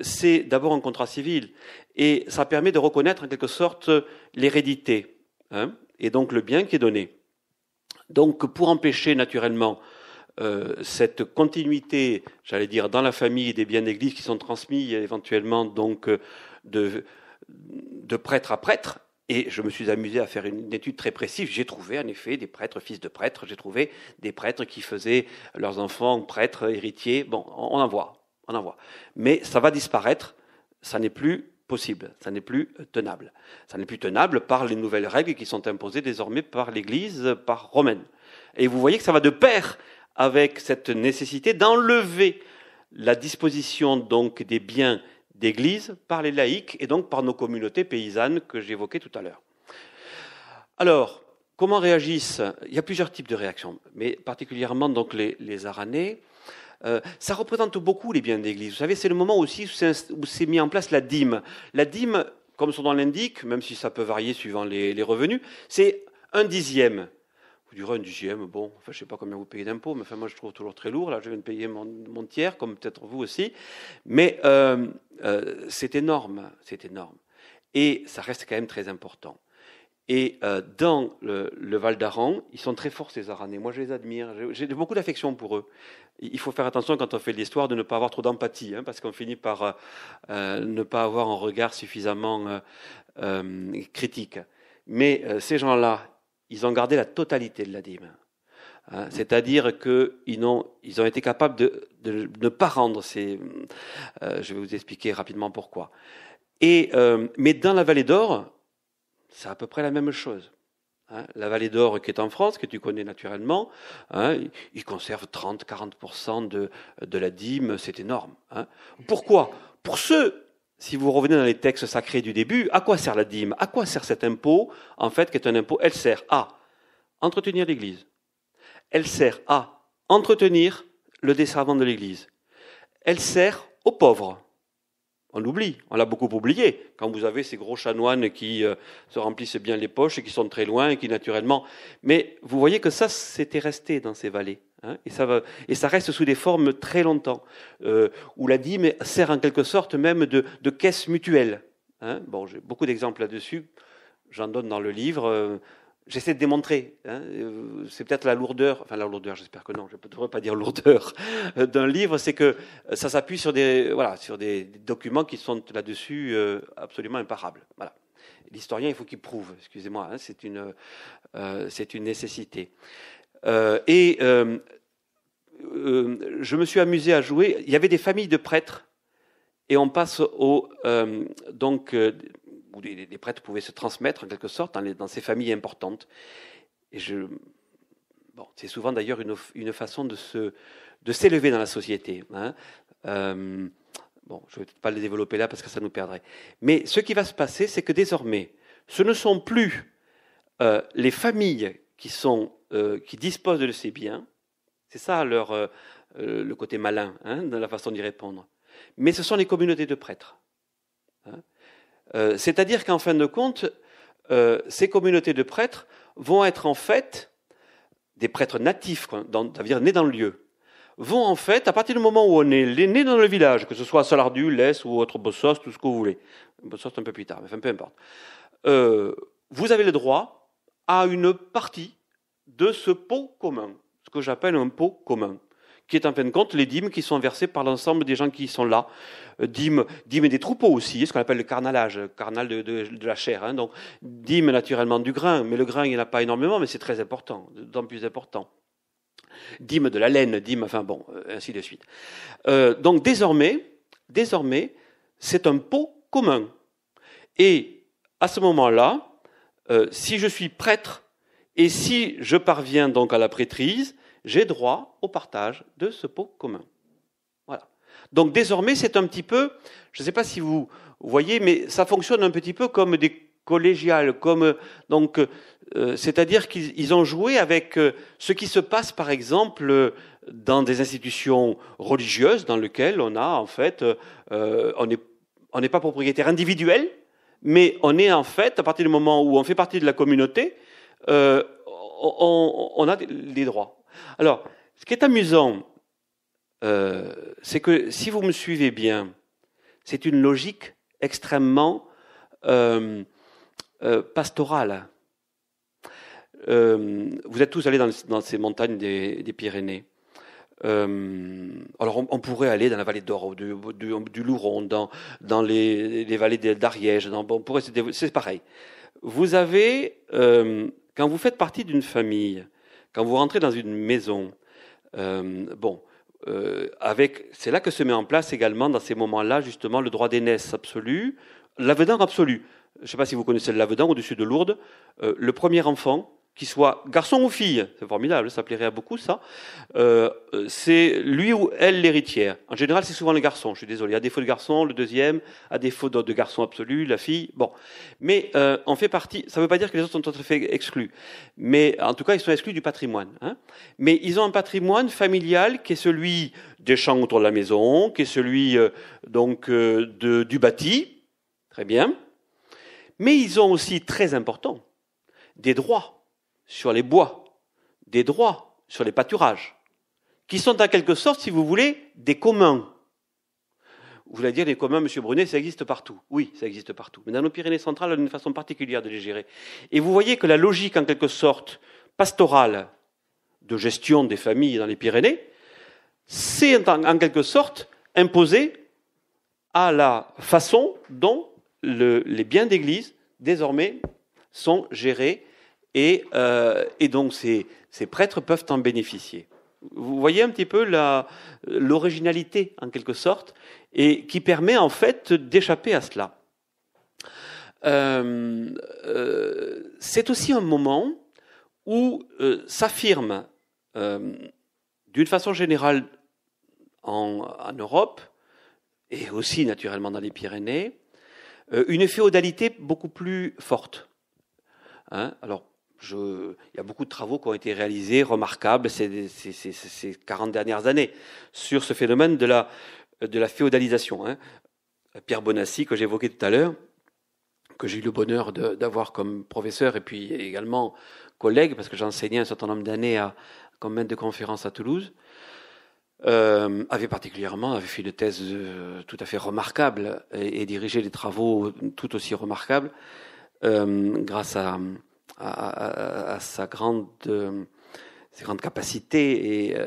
c'est d'abord un contrat civil et ça permet de reconnaître en quelque sorte l'hérédité hein, et donc le bien qui est donné. Donc pour empêcher naturellement euh, cette continuité, j'allais dire, dans la famille des biens d'Église qui sont transmis éventuellement donc euh, de, de prêtre à prêtre, et je me suis amusé à faire une étude très précise. J'ai trouvé en effet des prêtres, fils de prêtres, j'ai trouvé des prêtres qui faisaient leurs enfants prêtres, héritiers. Bon, on en voit, on en voit. Mais ça va disparaître, ça n'est plus possible, ça n'est plus tenable. Ça n'est plus tenable par les nouvelles règles qui sont imposées désormais par l'Église, par Romaine. Et vous voyez que ça va de pair avec cette nécessité d'enlever la disposition donc des biens d'Église par les laïcs et donc par nos communautés paysannes que j'évoquais tout à l'heure. Alors, comment réagissent Il y a plusieurs types de réactions, mais particulièrement donc les, les euh, ça représente beaucoup les biens d'Église. Vous savez, c'est le moment aussi où s'est mis en place la dîme. La dîme, comme son nom l'indique, même si ça peut varier suivant les revenus, c'est un dixième du RUN, du GM, bon, je ne sais pas combien vous payez d'impôts, mais enfin, moi, je trouve toujours très lourd. Là, je viens de payer mon, tiers, comme peut-être vous aussi. Mais euh, euh, c'est énorme, c'est énorme. Et ça reste quand même très important. Et euh, dans le, Val d'Aran, ils sont très forts, ces Aranais. Moi, je les admire. J'ai beaucoup d'affection pour eux. Il faut faire attention quand on fait l'histoire de ne pas avoir trop d'empathie, hein, parce qu'on finit par ne pas avoir un regard suffisamment critique. Mais ces gens-là, ils ont gardé la totalité de la dîme. Hein, c'est-à-dire qu'ils ont, ils ont été capables de, ne pas rendre ces... Euh, je vais vous expliquer rapidement pourquoi. Et, euh, mais dans la vallée d'Or, c'est à peu près la même chose. Hein, la vallée d'Or qui est en France, que tu connais naturellement, hein, ils conservent 30-40% de, de la dîme, c'est énorme. Pourquoi Pour ceux si vous revenez dans les textes sacrés du début, à quoi sert la dîme À quoi sert cet impôt En fait, qui est un impôt, elle sert à entretenir l'Église. Elle sert à entretenir le desservant de l'Église. Elle sert aux pauvres. On l'oublie, on l'a beaucoup oublié. Quand vous avez ces gros chanoines qui euh, se remplissent bien les poches et qui sont très loin et qui naturellement. Mais vous voyez que ça, c'était resté dans ces vallées. Hein, et, ça et ça reste sous des formes très longtemps, euh, où la dîme sert en quelque sorte même de, caisse mutuelle. Hein. Bon, j'ai beaucoup d'exemples là-dessus, j'en donne dans le livre. Euh, j'essaie de démontrer. Hein, euh, c'est peut-être la lourdeur, enfin la lourdeur, j'espère que non, je ne pourrais pas dire lourdeur d'un livre, c'est que ça s'appuie sur des, voilà, sur des documents qui sont là-dessus absolument imparables. Voilà. L'historien, il faut qu'il prouve, excusez-moi, c'est une nécessité. Euh, et euh, euh, je me suis amusé à jouer. Il y avait des familles de prêtres et on passe au donc les, prêtres pouvaient se transmettre en quelque sorte dans, ces familles importantes. Et je bon, c'est souvent d'ailleurs une, une, façon de se de s'élever dans la société. Hein. bon, je vais peut-être pas le développer là parce que ça nous perdrait. Mais ce qui va se passer, c'est que désormais, ce ne sont plus les familles qui sont euh, qui disposent de ces biens. C'est ça leur, euh, euh, le côté malin hein, dans la façon d'y répondre. Mais ce sont les communautés de prêtres. Hein. C'est-à-dire qu'en fin de compte, ces communautés de prêtres vont être en fait des prêtres natifs, c'est-à-dire nés dans le lieu, vont en fait, à partir du moment où on est né dans le village, que ce soit à Salardu, Lès ou autre Bossos, tout ce que vous voulez, Bossos un peu plus tard, mais enfin peu importe, vous avez le droit à une partie de ce pot commun, ce que j'appelle un pot commun, qui est en fin de compte les dîmes qui sont versées par l'ensemble des gens qui sont là. Euh, dîmes, dîmes des troupeaux aussi, ce qu'on appelle le carnalage, carnal de, la chair. Hein. donc, dîmes naturellement du grain, mais le grain, il n'y en a pas énormément, mais c'est très important, d'autant plus important. Dîmes de la laine, dîmes, enfin bon, euh, ainsi de suite. Euh, donc, désormais, désormais, c'est un pot commun. Et à ce moment-là, si je suis prêtre, et si je parviens donc à la prêtrise, j'ai droit au partage de ce pot commun. Voilà. Donc désormais, c'est un petit peu, je ne sais pas si vous voyez, mais ça fonctionne un petit peu comme des collégiales, comme donc, euh, c'est-à-dire qu'ils ont joué avec euh, ce qui se passe, par exemple, dans des institutions religieuses, dans lesquelles on a en fait, euh, on n'est pas propriétaire individuel, mais on est en fait, à partir du moment où on fait partie de la communauté, euh, on, a des droits. Alors, ce qui est amusant, euh, c'est que si vous me suivez bien, c'est une logique extrêmement euh, pastorale. vous êtes tous allés dans, ces montagnes des, Pyrénées. alors on, pourrait aller dans la vallée d'or du, Louron, dans, les, vallées d'Ariège, pourrait, c'est pareil. Vous avez quand vous faites partie d'une famille, quand vous rentrez dans une maison, euh, bon, euh, avec, c'est là que se met en place également dans ces moments-là justement le droit d'aînesse absolu, l'avedant absolu. Je ne sais pas si vous connaissez le au-dessus de Lourdes. Euh, le premier enfant, qu'il soit garçon ou fille, c'est formidable, ça plairait à beaucoup ça, euh, euh, c'est lui ou elle l'héritière. En général, c'est souvent le garçon, je suis désolé, à défaut de garçon, le deuxième, à défaut de, garçon absolu, la fille, bon. Mais euh, on fait partie, ça ne veut pas dire que les autres sont tout à fait exclus, mais en tout cas, ils sont exclus du patrimoine. Hein. Mais ils ont un patrimoine familial qui est celui des champs autour de la maison, qui est celui euh, donc du bâti, très bien, mais ils ont aussi, très important, des droits sur les bois, des droits sur les pâturages, qui sont en quelque sorte, si vous voulez, des communs. Vous voulez dire des communs, Monsieur Brunet, ça existe partout. Oui, ça existe partout. Mais dans nos Pyrénées centrales, on a une façon particulière de les gérer. Et vous voyez que la logique, en quelque sorte, pastorale de gestion des familles dans les Pyrénées, c'est en quelque sorte imposée à la façon dont les biens d'église, désormais, sont gérés et, euh, et donc ces, ces, prêtres peuvent en bénéficier. Vous voyez un petit peu la l'originalité, en quelque sorte, et qui permet en fait d'échapper à cela. Euh, euh c'est aussi un moment où euh, s'affirme, euh, d'une façon générale en, en Europe, et aussi naturellement dans les Pyrénées, une féodalité beaucoup plus forte. Hein alors, je, il y a beaucoup de travaux qui ont été réalisés, remarquables, ces, ces, 40 dernières années, sur ce phénomène de la, de la féodalisation. Hein. Pierre Bonassi, que j'évoquais tout à l'heure, que j'ai eu le bonheur d'avoir comme professeur et puis également collègue, parce que j'enseignais un certain nombre d'années comme maître de conférence à Toulouse, euh, avait particulièrement avait fait une thèse euh, tout à fait remarquable et, et, dirigé des travaux tout aussi remarquables euh, grâce à à, sa grande, euh, ses grandes capacités et euh,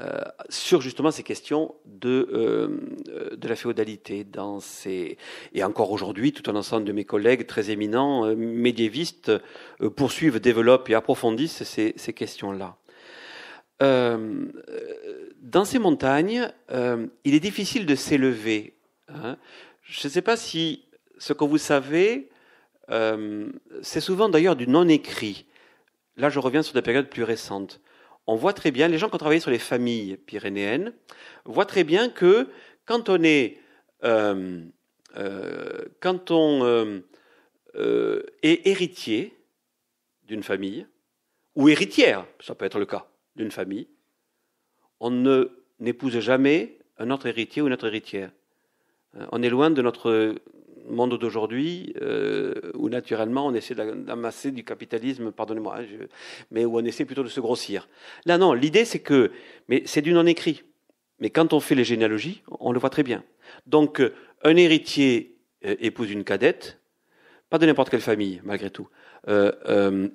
euh, sur justement ces questions de, de la féodalité. Dans ces... Et encore aujourd'hui, tout un ensemble de mes collègues très éminents, médiévistes, poursuivent, développent et approfondissent ces, questions-là. dans ces montagnes, il est difficile de s'élever. Hein. Je ne sais pas si ce que vous savez euh, c'est souvent d'ailleurs du non-écrit. Là, je reviens sur des périodes plus récentes. On voit très bien, les gens qui ont travaillé sur les familles pyrénéennes voient très bien que quand on est. Euh, euh, quand on est héritier d'une famille, ou héritière, ça peut être le cas, d'une famille, on ne n'épouse jamais un autre héritier ou une autre héritière. On est loin de notre monde d'aujourd'hui euh, où naturellement on essaie d'amasser du capitalisme, pardonnez-moi, hein, mais où on essaie plutôt de se grossir. Là non, l'idée c'est que, mais c'est du non écrit. Mais quand on fait les généalogies, on le voit très bien. Donc euh, un héritier euh, épouse une cadette, pas de n'importe quelle famille malgré tout.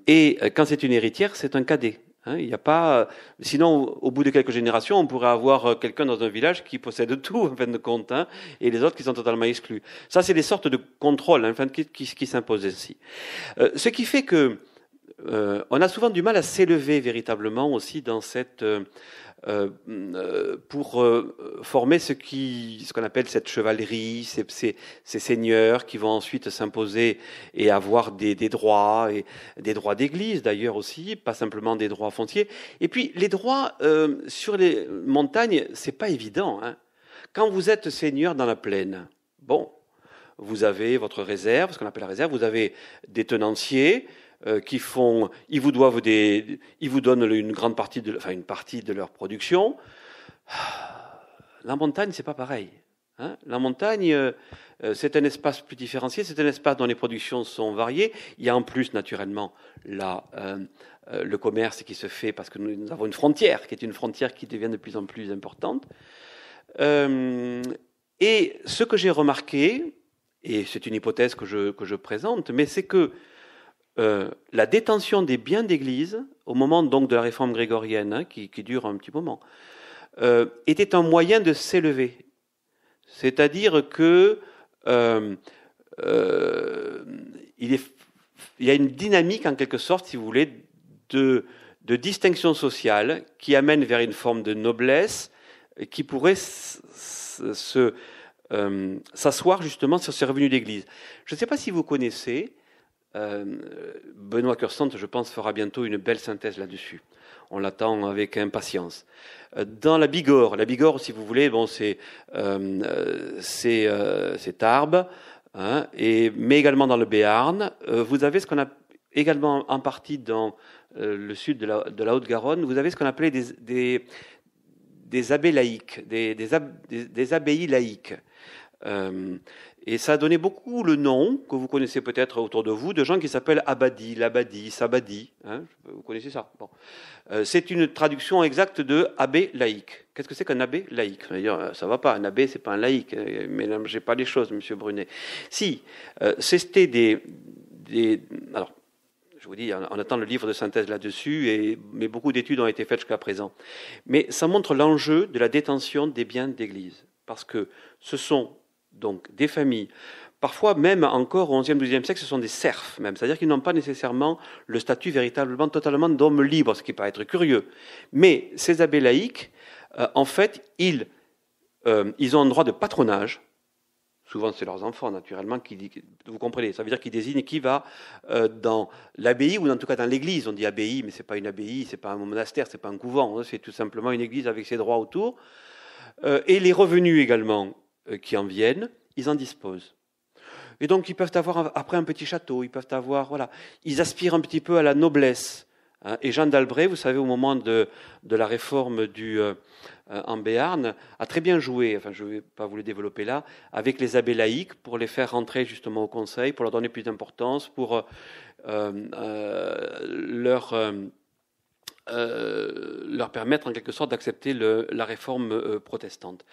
et quand c'est une héritière, c'est un cadet. Hein, il n'y a pas. Euh, sinon, au bout de quelques générations, on pourrait avoir euh, quelqu'un dans un village qui possède tout, en fin de compte, hein, et les autres qui sont totalement exclus. Ça, c'est des sortes de contrôles, hein, qui, s'imposent ainsi. Euh, ce qui fait que euh, on a souvent du mal à s'élever véritablement aussi dans cette euh, euh, pour former ce ce qu'on appelle cette chevalerie, ces, seigneurs qui vont ensuite s'imposer et avoir des, droits et des droits d'église d'ailleurs aussi, pas simplement des droits fonciers. Et puis les droits sur les montagnes, c'est pas évident. Hein. Quand vous êtes seigneur dans la plaine, bon, vous avez votre réserve, ce qu'on appelle la réserve, vous avez des tenanciers euh, qui font, ils vous doivent des, ils vous donnent une grande partie de, enfin une partie de leur production. La montagne, c'est pas pareil. Hein. la montagne, euh, euh, c'est un espace plus différencié, c'est un espace dont les productions sont variées. Il y a en plus, naturellement, là, le commerce qui se fait parce que nous, nous, avons une frontière, qui est une frontière qui devient de plus en plus importante. et ce que j'ai remarqué, et c'est une hypothèse que je, que je présente, mais c'est que euh, la détention des biens d'Église, au moment donc de la réforme grégorienne, hein, qui, dure un petit moment, euh, était un moyen de s'élever. C'est-à-dire que euh, il, y a une dynamique, en quelque sorte, si vous voulez, de, de distinction sociale qui amène vers une forme de noblesse qui pourrait s'asseoir justement sur ces revenus d'Église. Je ne sais pas si vous connaissez euh, Benoît Cursante, je pense, fera bientôt une belle synthèse là-dessus. On l'attend avec impatience. Euh, dans la Bigorre, la Bigorre, si vous voulez, bon, c'est euh, Tarbes, hein, et, mais également dans le Béarn. vous avez ce qu'on a également en partie dans le sud de la, Haute-Garonne, vous avez ce qu'on appelait des, des, abbés laïques, des, des abbayes laïques. Et ça a donné beaucoup le nom que vous connaissez peut-être autour de vous de gens qui s'appellent Abadi, Labadi, Sabadi. Hein, vous connaissez ça bon. Euh, c'est une traduction exacte de abbé laïque. Qu'est-ce que c'est qu'un abbé laïque D'ailleurs, euh, Ça va pas, un abbé, c'est pas un laïque. Hein, mais j'ai pas les choses, monsieur Brunet. Si, euh, c'était des, des. Alors, je vous dis, on attend le livre de synthèse là-dessus, et, mais beaucoup d'études ont été faites jusqu'à présent. Mais ça montre l'enjeu de la détention des biens d'église. Parce que ce sont donc des familles. Parfois, même encore au XIe, XIIe siècle, ce sont des serfs, même, c'est-à-dire qu'ils n'ont pas nécessairement le statut véritablement totalement d'hommes libre, ce qui paraît être curieux. Mais ces abbés laïcs, euh, en fait, euh, ils, ont un droit de patronage. Souvent, c'est leurs enfants, naturellement, qui, vous comprenez, ça veut dire qu'ils désignent qui va euh, dans l'abbaye ou en tout cas dans l'église. On dit abbaye, mais ce n'est pas une abbaye, c'est pas un monastère, c'est pas un couvent, c'est tout simplement une église avec ses droits autour. et les revenus également euh, qui en viennent, ils en disposent. Et donc ils peuvent avoir après un petit château, ils peuvent avoir voilà, ils aspirent un petit peu à la noblesse. Hein. Et Jean d'Albret, vous savez, au moment de, la réforme du, euh, euh, en Béarn, a très bien joué, enfin je ne vais pas vous le développer là, avec les abbés laïcs pour les faire rentrer justement au Conseil, pour leur donner plus d'importance, pour leur, leur permettre en quelque sorte d'accepter la réforme protestante.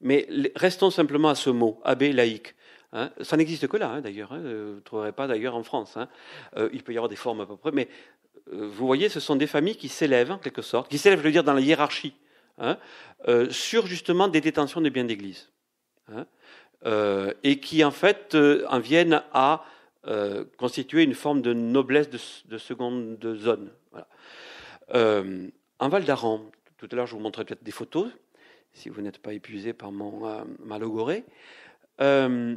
Mais restons simplement à ce mot, abbé laïque. Hein. ça n'existe que là, hein, d'ailleurs. Hein, euh, vous ne trouverez pas d'ailleurs en France. Euh, il peut y avoir des formes à peu près. Mais euh, vous voyez, ce sont des familles qui s'élèvent, en quelque sorte, qui s'élèvent, je veux dire, dans la hiérarchie, sur justement des détentions de biens d'église. et qui, en fait, en viennent à constituer une forme de noblesse de, seconde zone. en Val d'Aran, tout à l'heure, je vous montrerai peut-être des photos si vous n'êtes pas épuisé par mon euh, malogoré. Euh,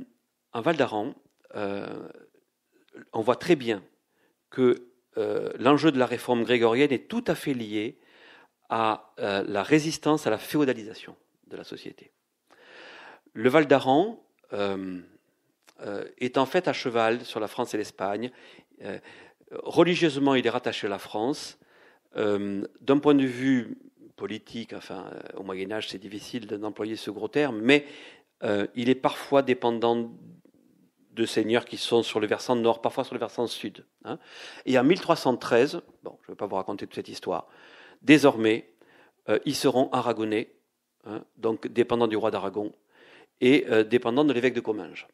en Val d'Aran, euh, on voit très bien que l'enjeu de la réforme grégorienne est tout à fait lié à la résistance à la féodalisation de la société. Le Val d'Aran est en fait à cheval sur la France et l'Espagne. religieusement, il est rattaché à la France. D'un point de vue politique, enfin, euh, au Moyen Âge, c'est difficile d'employer ce gros terme, mais euh, il est parfois dépendant de seigneurs qui sont sur le versant nord, parfois sur le versant sud. Hein. Et en 1313, bon, je ne vais pas vous raconter toute cette histoire, désormais, euh, ils seront aragonais, hein, donc dépendants du roi d'Aragon, et dépendants de l'évêque de Comminges.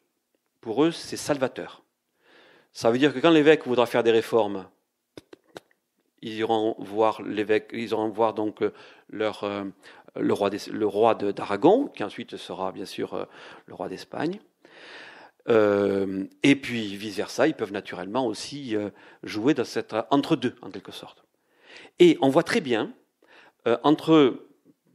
Pour eux, c'est salvateur. Ça veut dire que quand l'évêque voudra faire des réformes, ils iront voir l'évêque, ils iront voir donc euh, leur, euh, le roi, le roi d'Aragon, qui ensuite sera bien sûr euh, le roi d'Espagne. et puis vice-versa, ils peuvent naturellement aussi jouer dans cette entre-deux, en quelque sorte. Et on voit très bien, entre,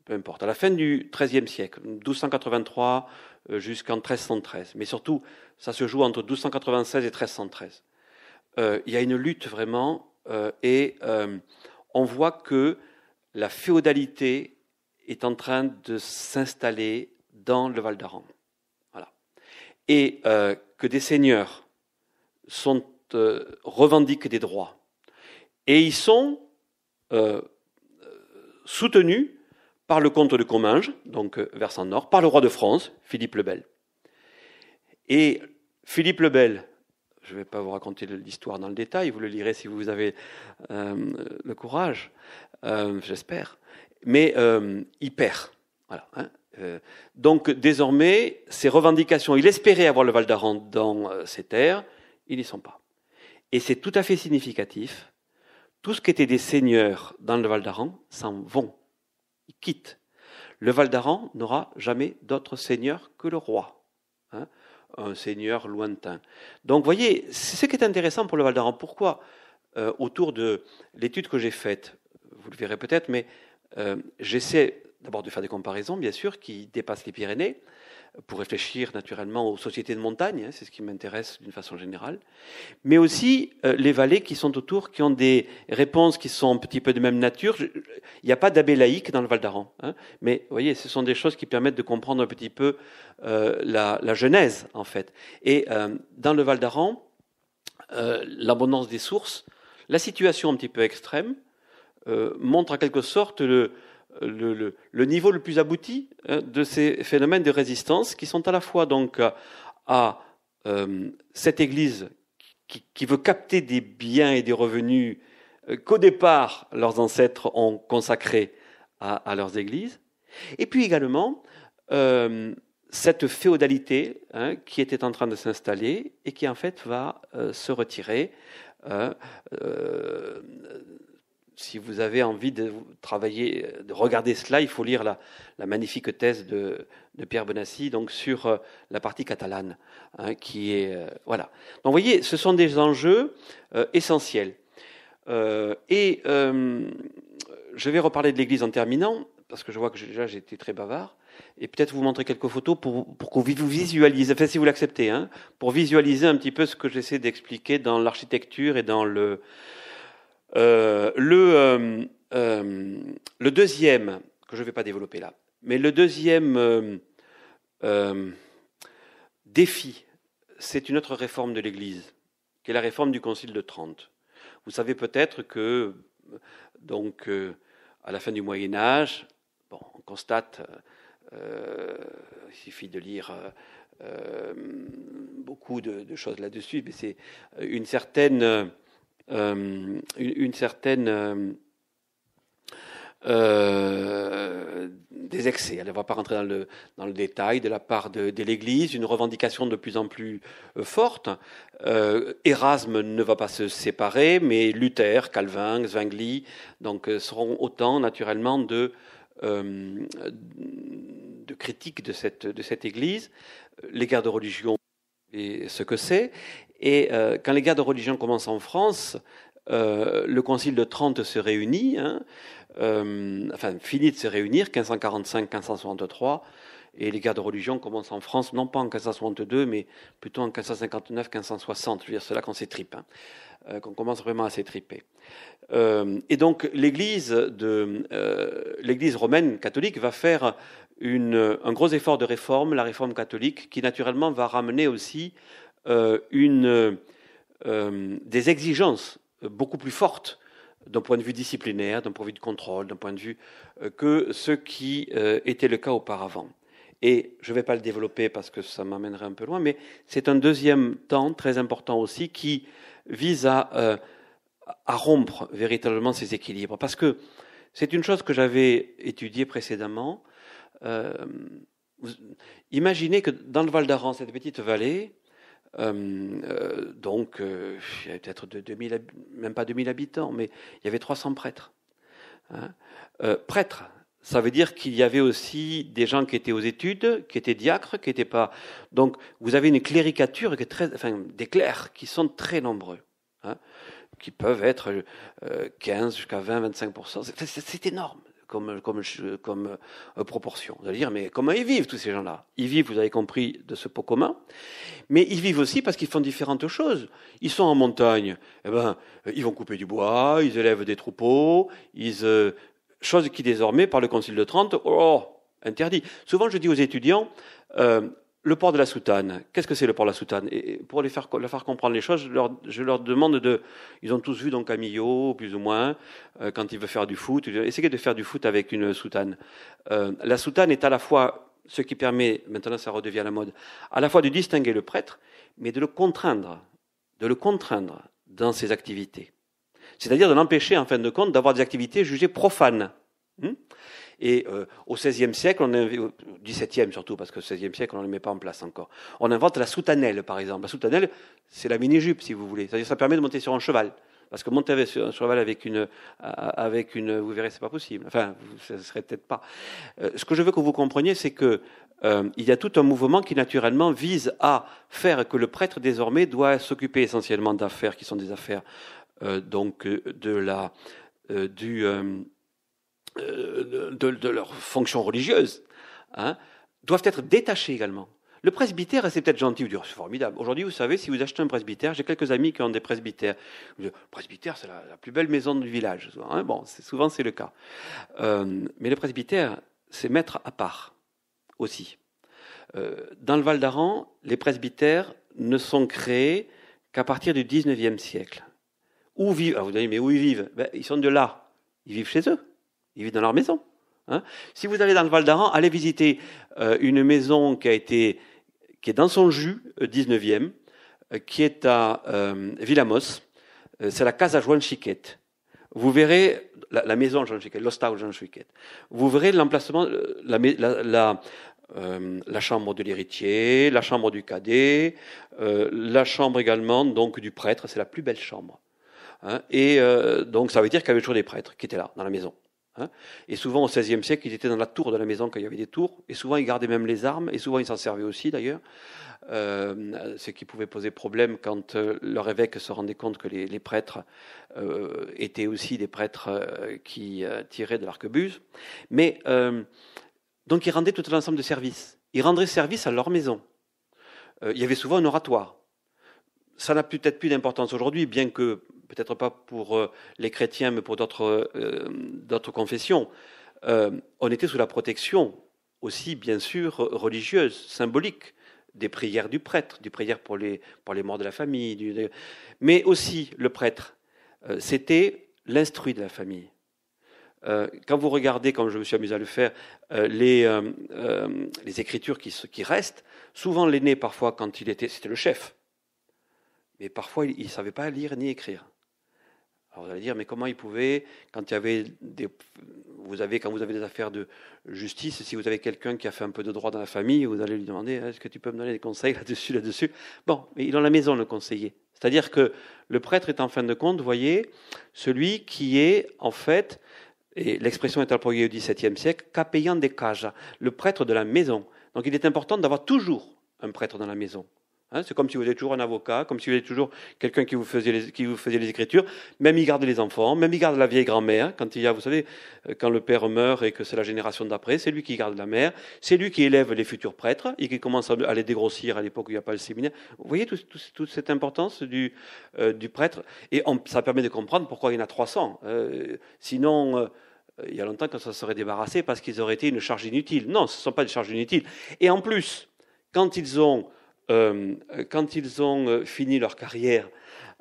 peu importe, à la fin du XIIIe siècle, 1283 jusqu'en 1313, mais surtout, ça se joue entre 1296 et 1313, il y a une lutte vraiment euh, et euh, on voit que la féodalité est en train de s'installer dans le Val d'Aran. Voilà. Et euh, que des seigneurs sont, revendiquent des droits. Et ils sont soutenus par le comte de Comminges, donc versant nord, par le roi de France, Philippe le Bel. Et Philippe le Bel je ne vais pas vous raconter l'histoire dans le détail, vous le lirez si vous avez euh, le courage, euh, j'espère. Mais euh, il perd. Voilà, hein, euh. donc désormais, ses revendications, il espérait avoir le Val d'Aran dans ses terres, ils n'y sont pas. Et c'est tout à fait significatif. Tout ce qui était des seigneurs dans le Val d'Aran s'en vont. Ils quittent. Le Val d'Aran n'aura jamais d'autre seigneur que le roi un seigneur lointain. Donc, voyez, c'est ce qui est intéressant pour le Val d'Aran. Pourquoi, euh, autour de l'étude que j'ai faite, vous le verrez peut-être, mais euh, j'essaie d'abord de faire des comparaisons, bien sûr, qui dépassent les Pyrénées, pour réfléchir naturellement aux sociétés de montagne, hein, c'est ce qui m'intéresse d'une façon générale, mais aussi euh, les vallées qui sont autour, qui ont des réponses qui sont un petit peu de même nature. il n'y a pas d'abbé laïque dans le Val d'Aran, hein, mais voyez, ce sont des choses qui permettent de comprendre un petit peu euh, la, la, genèse, en fait. Et euh, dans le Val d'Aran, l'abondance des sources, la situation un petit peu extrême, montre en quelque sorte le, le, le, le, niveau le plus abouti hein, de ces phénomènes de résistance qui sont à la fois donc à, euh, cette Église qui, qui, veut capter des biens et des revenus euh, qu'au départ leurs ancêtres ont consacrés à, à leurs églises, et puis également euh, cette féodalité hein, qui était en train de s'installer et qui en fait va se retirer. Hein, si vous avez envie de travailler, euh, de regarder cela, il faut lire la, magnifique thèse de, Pierre Benassi donc sur euh, la partie catalane, hein, qui est euh, voilà. Donc vous voyez, ce sont des enjeux essentiels. et je vais reparler de l'Église en terminant, parce que je vois que déjà j'ai été très bavard, et peut-être vous montrer quelques photos pour, pour que vous visualisez, enfin si vous l'acceptez, hein, pour visualiser un petit peu ce que j'essaie d'expliquer dans l'architecture et dans le euh, le, euh, euh, le deuxième, que je ne vais pas développer là, mais le deuxième défi, c'est une autre réforme de l'Église, qui est la réforme du Concile de Trente. Vous savez peut-être que, donc, à la fin du Moyen Âge, bon, on constate, il suffit de lire beaucoup de choses là-dessus, mais c'est une certaine euh, une, certaine euh, euh, des excès. Elle ne va pas rentrer dans le, dans le détail de la part de, de l'Église, une revendication de plus en plus forte. Erasme ne va pas se séparer, mais Luther, Calvin, Zwingli, donc seront autant naturellement de, de critiques de cette, de cette Église. Les guerres de religion et ce que c'est, et euh, quand les guerres de religion commencent en France, euh, le concile de Trente se réunit, hein, euh, enfin finit de se réunir, 1545-1563, et les guerres de religion commencent en France, non pas en 1562, mais plutôt en 1559-1560. Je veux dire, c'est là qu'on s'étripe, hein, qu'on commence vraiment à s'étriper. et donc, l'Église l'Église romaine catholique va faire un gros effort de réforme, la réforme catholique, qui naturellement va ramener aussi euh, une, euh, des exigences beaucoup plus fortes d'un point de vue disciplinaire, d'un point de vue de contrôle, d'un point de vue euh, que ce qui était le cas auparavant. Et je ne vais pas le développer parce que ça m'amènerait un peu loin, mais c'est un deuxième temps très important aussi qui vise à, rompre véritablement ces équilibres. Parce que c'est une chose que j'avais étudiée précédemment. imaginez que dans le Val d'Aran, cette petite vallée, euh, euh, donc, euh, il y avait peut-être 2000, même pas 2000 habitants, mais il y avait 300 prêtres. Hein euh, prêtres, ça veut dire qu'il y avait aussi des gens qui étaient aux études, qui étaient diacres, qui n'étaient pas. Donc, vous avez une cléricature, qui est très, enfin, des clercs qui sont très nombreux. Hein qui peuvent être 15 euh, jusqu'à 20, 25 C'est énorme, comme, euh, proportion. Vous allez dire, mais comment ils vivent tous ces gens-là Ils vivent, vous avez compris, de ce pot commun, mais ils vivent aussi parce qu'ils font différentes choses. Ils sont en montagne, eh ben, ils vont couper du bois, ils élèvent des troupeaux, ils, euh, chose qui désormais, par le Concile de Trente, oh, interdit. Souvent, je dis aux étudiants, euh, le port de la soutane, qu'est-ce que c'est le port de la soutane Et pour les faire, leur faire comprendre les choses, je leur, demande de. Ils ont tous vu donc Camillo, plus ou moins, euh, quand il veut faire du foot. essayer de faire du foot avec une soutane. Euh, la soutane est à la fois ce qui permet, maintenant ça redevient la mode, à la fois de distinguer le prêtre, mais de le contraindre, de le contraindre dans ses activités. C'est-à-dire de l'empêcher, en fin de compte, d'avoir des activités jugées profanes. Et euh, au XVIe siècle, on au XVIIe surtout, parce que au XVIe siècle, on ne le met pas en place encore. On invente la soutanelle, par exemple. La soutanelle, c'est la mini-jupe, si vous voulez. C'est-à-dire ça permet de monter sur un cheval. Parce que monter sur un cheval avec une, avec une, vous verrez, c'est pas possible. Enfin, ce serait peut-être pas. Euh, ce que je veux que vous compreniez, c'est que euh, il y a tout un mouvement qui naturellement vise à faire que le prêtre désormais doit s'occuper essentiellement d'affaires qui sont des affaires donc de la du euh, de, de, leur fonction religieuse, hein, doivent être détachés également. Le presbytère, c'est peut-être gentil, vous c'est formidable. Aujourd'hui, vous savez, si vous achetez un presbytère, j'ai quelques amis qui ont des presbytères. le presbytère, c'est la, plus belle maison du village. Hein, bon, souvent, c'est le cas. Euh, mais le presbytère, c'est mettre à part aussi. Euh, dans le Val d'Aran, les presbytères ne sont créés qu'à partir du 19e siècle. Où vivent, Ah, vous allez, mais où ils vivent ben, Ils sont de là. Ils vivent chez eux. Ils vivent dans leur maison. Hein. si vous allez dans le Val d'Aran, allez visiter euh, une maison qui a été qui est dans son jus, 19e, euh, euh, qui est à Villamos. C'est la Casa Juan Chiquette. Vous verrez la, maison Juan Chiquette, l'hostal Juan Chiquette. Vous verrez l'emplacement, la, la, chambre de l'héritier, la chambre du cadet, la chambre également donc du prêtre, c'est la plus belle chambre. Hein. et donc ça veut dire qu'il y avait toujours des prêtres qui étaient là dans la maison. Hein. et souvent au XVIe siècle, ils étaient dans la tour de la maison quand il y avait des tours, et souvent ils gardaient même les armes, et souvent ils s'en servaient aussi d'ailleurs, euh, ce qui pouvait poser problème quand euh, leur évêque se rendait compte que les, prêtres euh, étaient aussi des prêtres qui tiraient de l'arquebuse. Mais donc ils rendaient tout l'ensemble de services. Ils rendaient service à leur maison. il y avait souvent un oratoire. Ça n'a peut-être plus d'importance aujourd'hui, bien que peut-être pas pour euh, les chrétiens, mais pour d'autres, euh, confessions, euh, on était sous la protection aussi, bien sûr, religieuse, symbolique, des prières du prêtre, des prières pour les, pour morts de la famille, mais aussi le prêtre. C'était l'instruit de la famille. quand vous regardez, comme je me suis amusé à le faire, les, écritures qui, qui restent, souvent l'aîné, parfois, quand il était, c'était le chef, mais parfois il ne savait pas lire ni écrire. Alors vous allez dire, mais comment ils pouvaient, quand, il y des, vous avez, quand vous avez des affaires de justice, si vous avez quelqu'un qui a fait un peu de droit dans la famille, vous allez lui demander, hein, est-ce que tu peux me donner des conseils là-dessus, là-dessus Bon, mais il est la maison, le conseiller. C'est-à-dire que le prêtre est en fin de compte, voyez, celui qui est en fait, et l'expression est employée au XVIIe siècle, des cages, le prêtre de la maison. Donc il est important d'avoir toujours un prêtre dans la maison. Hein, c'est comme si vous étiez toujours un avocat, comme si vous étiez toujours quelqu'un qui, vous faisait les, écritures. Même il garde les enfants, même il garde la vieille grand-mère. Quand il y a, vous savez, euh, quand le père meurt et que c'est la génération d'après, c'est lui qui garde la mère, c'est lui qui élève les futurs prêtres et qui commence à les dégrossir à l'époque où il n'y a pas le séminaire. Vous voyez toute cette importance du, euh, prêtre et ça permet de comprendre pourquoi il y en a 300. Euh, sinon. il y a longtemps que ça serait débarrassé parce qu'ils auraient été une charge inutile. Non, ce ne sont pas des charges inutiles. Et en plus, quand ils ont euh, quand ils ont euh, fini leur carrière,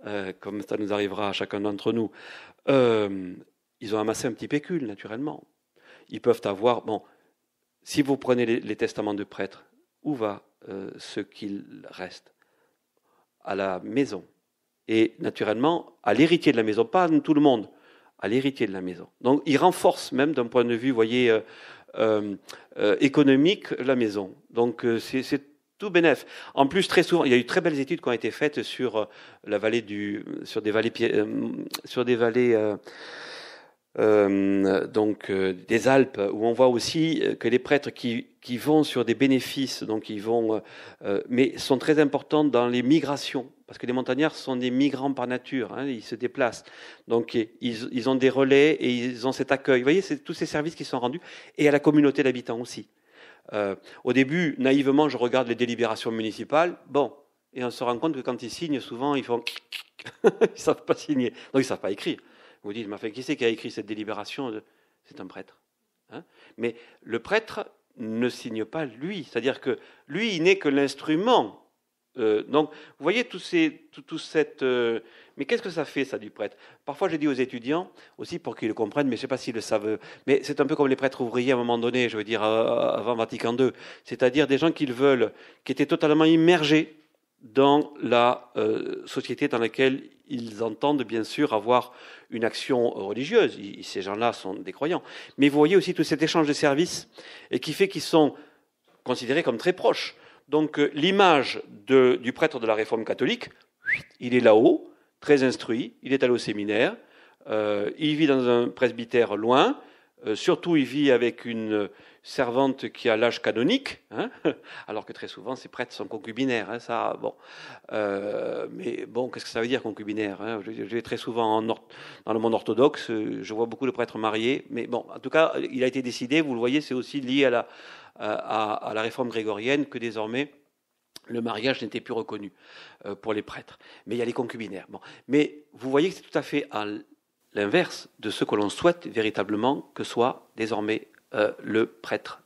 euh, comme ça nous arrivera à chacun d'entre nous, ils ont amassé un petit pécule, naturellement. Ils peuvent avoir, bon, si vous prenez les, testaments de prêtres, où va ce qu'il reste À la maison. Et naturellement, à l'héritier de la maison, pas tout le monde, à l'héritier de la maison. Donc, ils renforcent même d'un point de vue, voyez, économique la maison. Donc c'est tout bénef. En plus, très souvent, il y a eu très belles études qui ont été faites sur euh, la vallée du, sur des vallées, euh, sur des vallées. Euh, donc des Alpes, où on voit aussi que les prêtres qui, qui vont sur des bénéfices, donc ils vont, mais sont très importants dans les migrations, parce que les montagnards sont des migrants par nature, hein, ils se déplacent, donc ils, ils, ont des relais et ils ont cet accueil. Vous voyez, c'est tous ces services qui sont rendus et à la communauté d'habitants aussi. Euh, au début, naïvement, je regarde les délibérations municipales. Bon, et on se rend compte que quand ils signent, souvent, ils font. ils ne savent pas signer. Donc, ils ne savent pas écrire. Vous dites, mais qui c'est qui a écrit cette délibération C'est un prêtre. Hein. mais le prêtre ne signe pas lui. C'est-à-dire que lui, il n'est que l'instrument. Euh, donc, vous voyez, toute tout, cette. Euh, mais qu'est-ce que ça fait, ça, du prêtre Parfois, je dis aux étudiants, aussi pour qu'ils le comprennent, mais je ne sais pas s'ils le savent, mais c'est un peu comme les prêtres ouvriers à un moment donné, je veux dire, euh, avant Vatican II, c'est-à-dire des gens qu'ils veulent, qui étaient totalement immergés dans la euh, société dans laquelle ils entendent bien sûr avoir une action religieuse. ces gens-là sont des croyants. Mais vous voyez aussi tout cet échange de services et qui fait qu'ils sont considérés comme très proches. Donc euh, l'image du prêtre de la réforme catholique, il est là-haut, très instruit, il est allé au séminaire, euh, il vit dans un presbytère loin, euh, surtout il vit avec une servante qui a l'âge canonique, hein, alors que très souvent ces prêtres sont concubinaires, hein, ça, bon. Euh, mais bon, qu'est-ce que ça veut dire concubinaire hein je, vais très souvent en dans le monde orthodoxe, je vois beaucoup de prêtres mariés, mais bon, en tout cas, il a été décidé, vous le voyez, c'est aussi lié à la, à la réforme grégorienne que désormais le mariage n'était plus reconnu euh, pour les prêtres. Mais il y a les concubinaires. Mais vous voyez que c'est tout à fait à l'inverse de ce que l'on souhaite véritablement que soit désormais euh, le prêtre.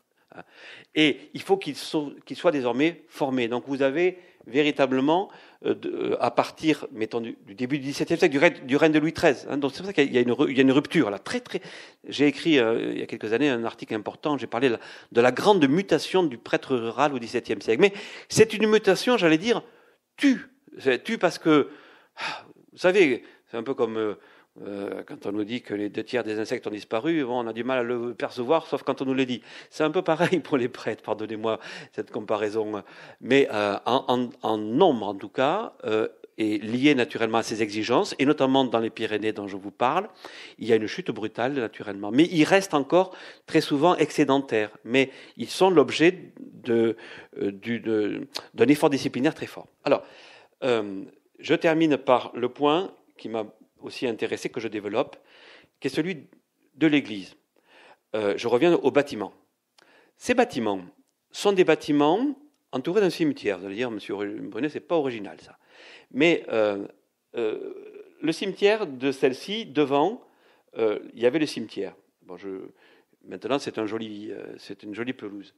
Et il faut qu'il soit, désormais formé. Donc vous avez véritablement euh, euh, à partir, mettons, du, début du XVIIe siècle, du règne, du de Louis XIII. Hein. donc c'est pour ça qu'il y, y, a une rupture là, très très. J'ai écrit euh, il y a quelques années un article important. J'ai parlé de la, grande mutation du prêtre rural au XVIIe siècle. Mais c'est une mutation, j'allais dire, tue, tue parce que, ah, vous savez, c'est un peu comme euh, quand on nous dit que les deux tiers des insectes ont disparu, bon, on a du mal à le percevoir, sauf quand on nous le dit. C'est un peu pareil pour les prêtres, pardonnez-moi cette comparaison. Mais euh, en, en, nombre, en tout cas, euh, est lié naturellement à ces exigences, et notamment dans les Pyrénées dont je vous parle, il y a une chute brutale naturellement. Mais ils restent encore très souvent excédentaires, mais ils sont l'objet euh, d'un de, d'un effort disciplinaire très fort. Alors, je termine par le point qui m'a aussi intéressé que je développe, qui est celui de l'Église. Euh, je reviens aux bâtiments. Ces bâtiments sont des bâtiments entourés d'un cimetière. Vous allez dire, Monsieur Brunet, c'est pas original ça. Mais euh, euh, le cimetière de celle-ci, devant, il y avait le cimetière. Bon, je... Maintenant, c'est un joli, c'est une jolie pelouse.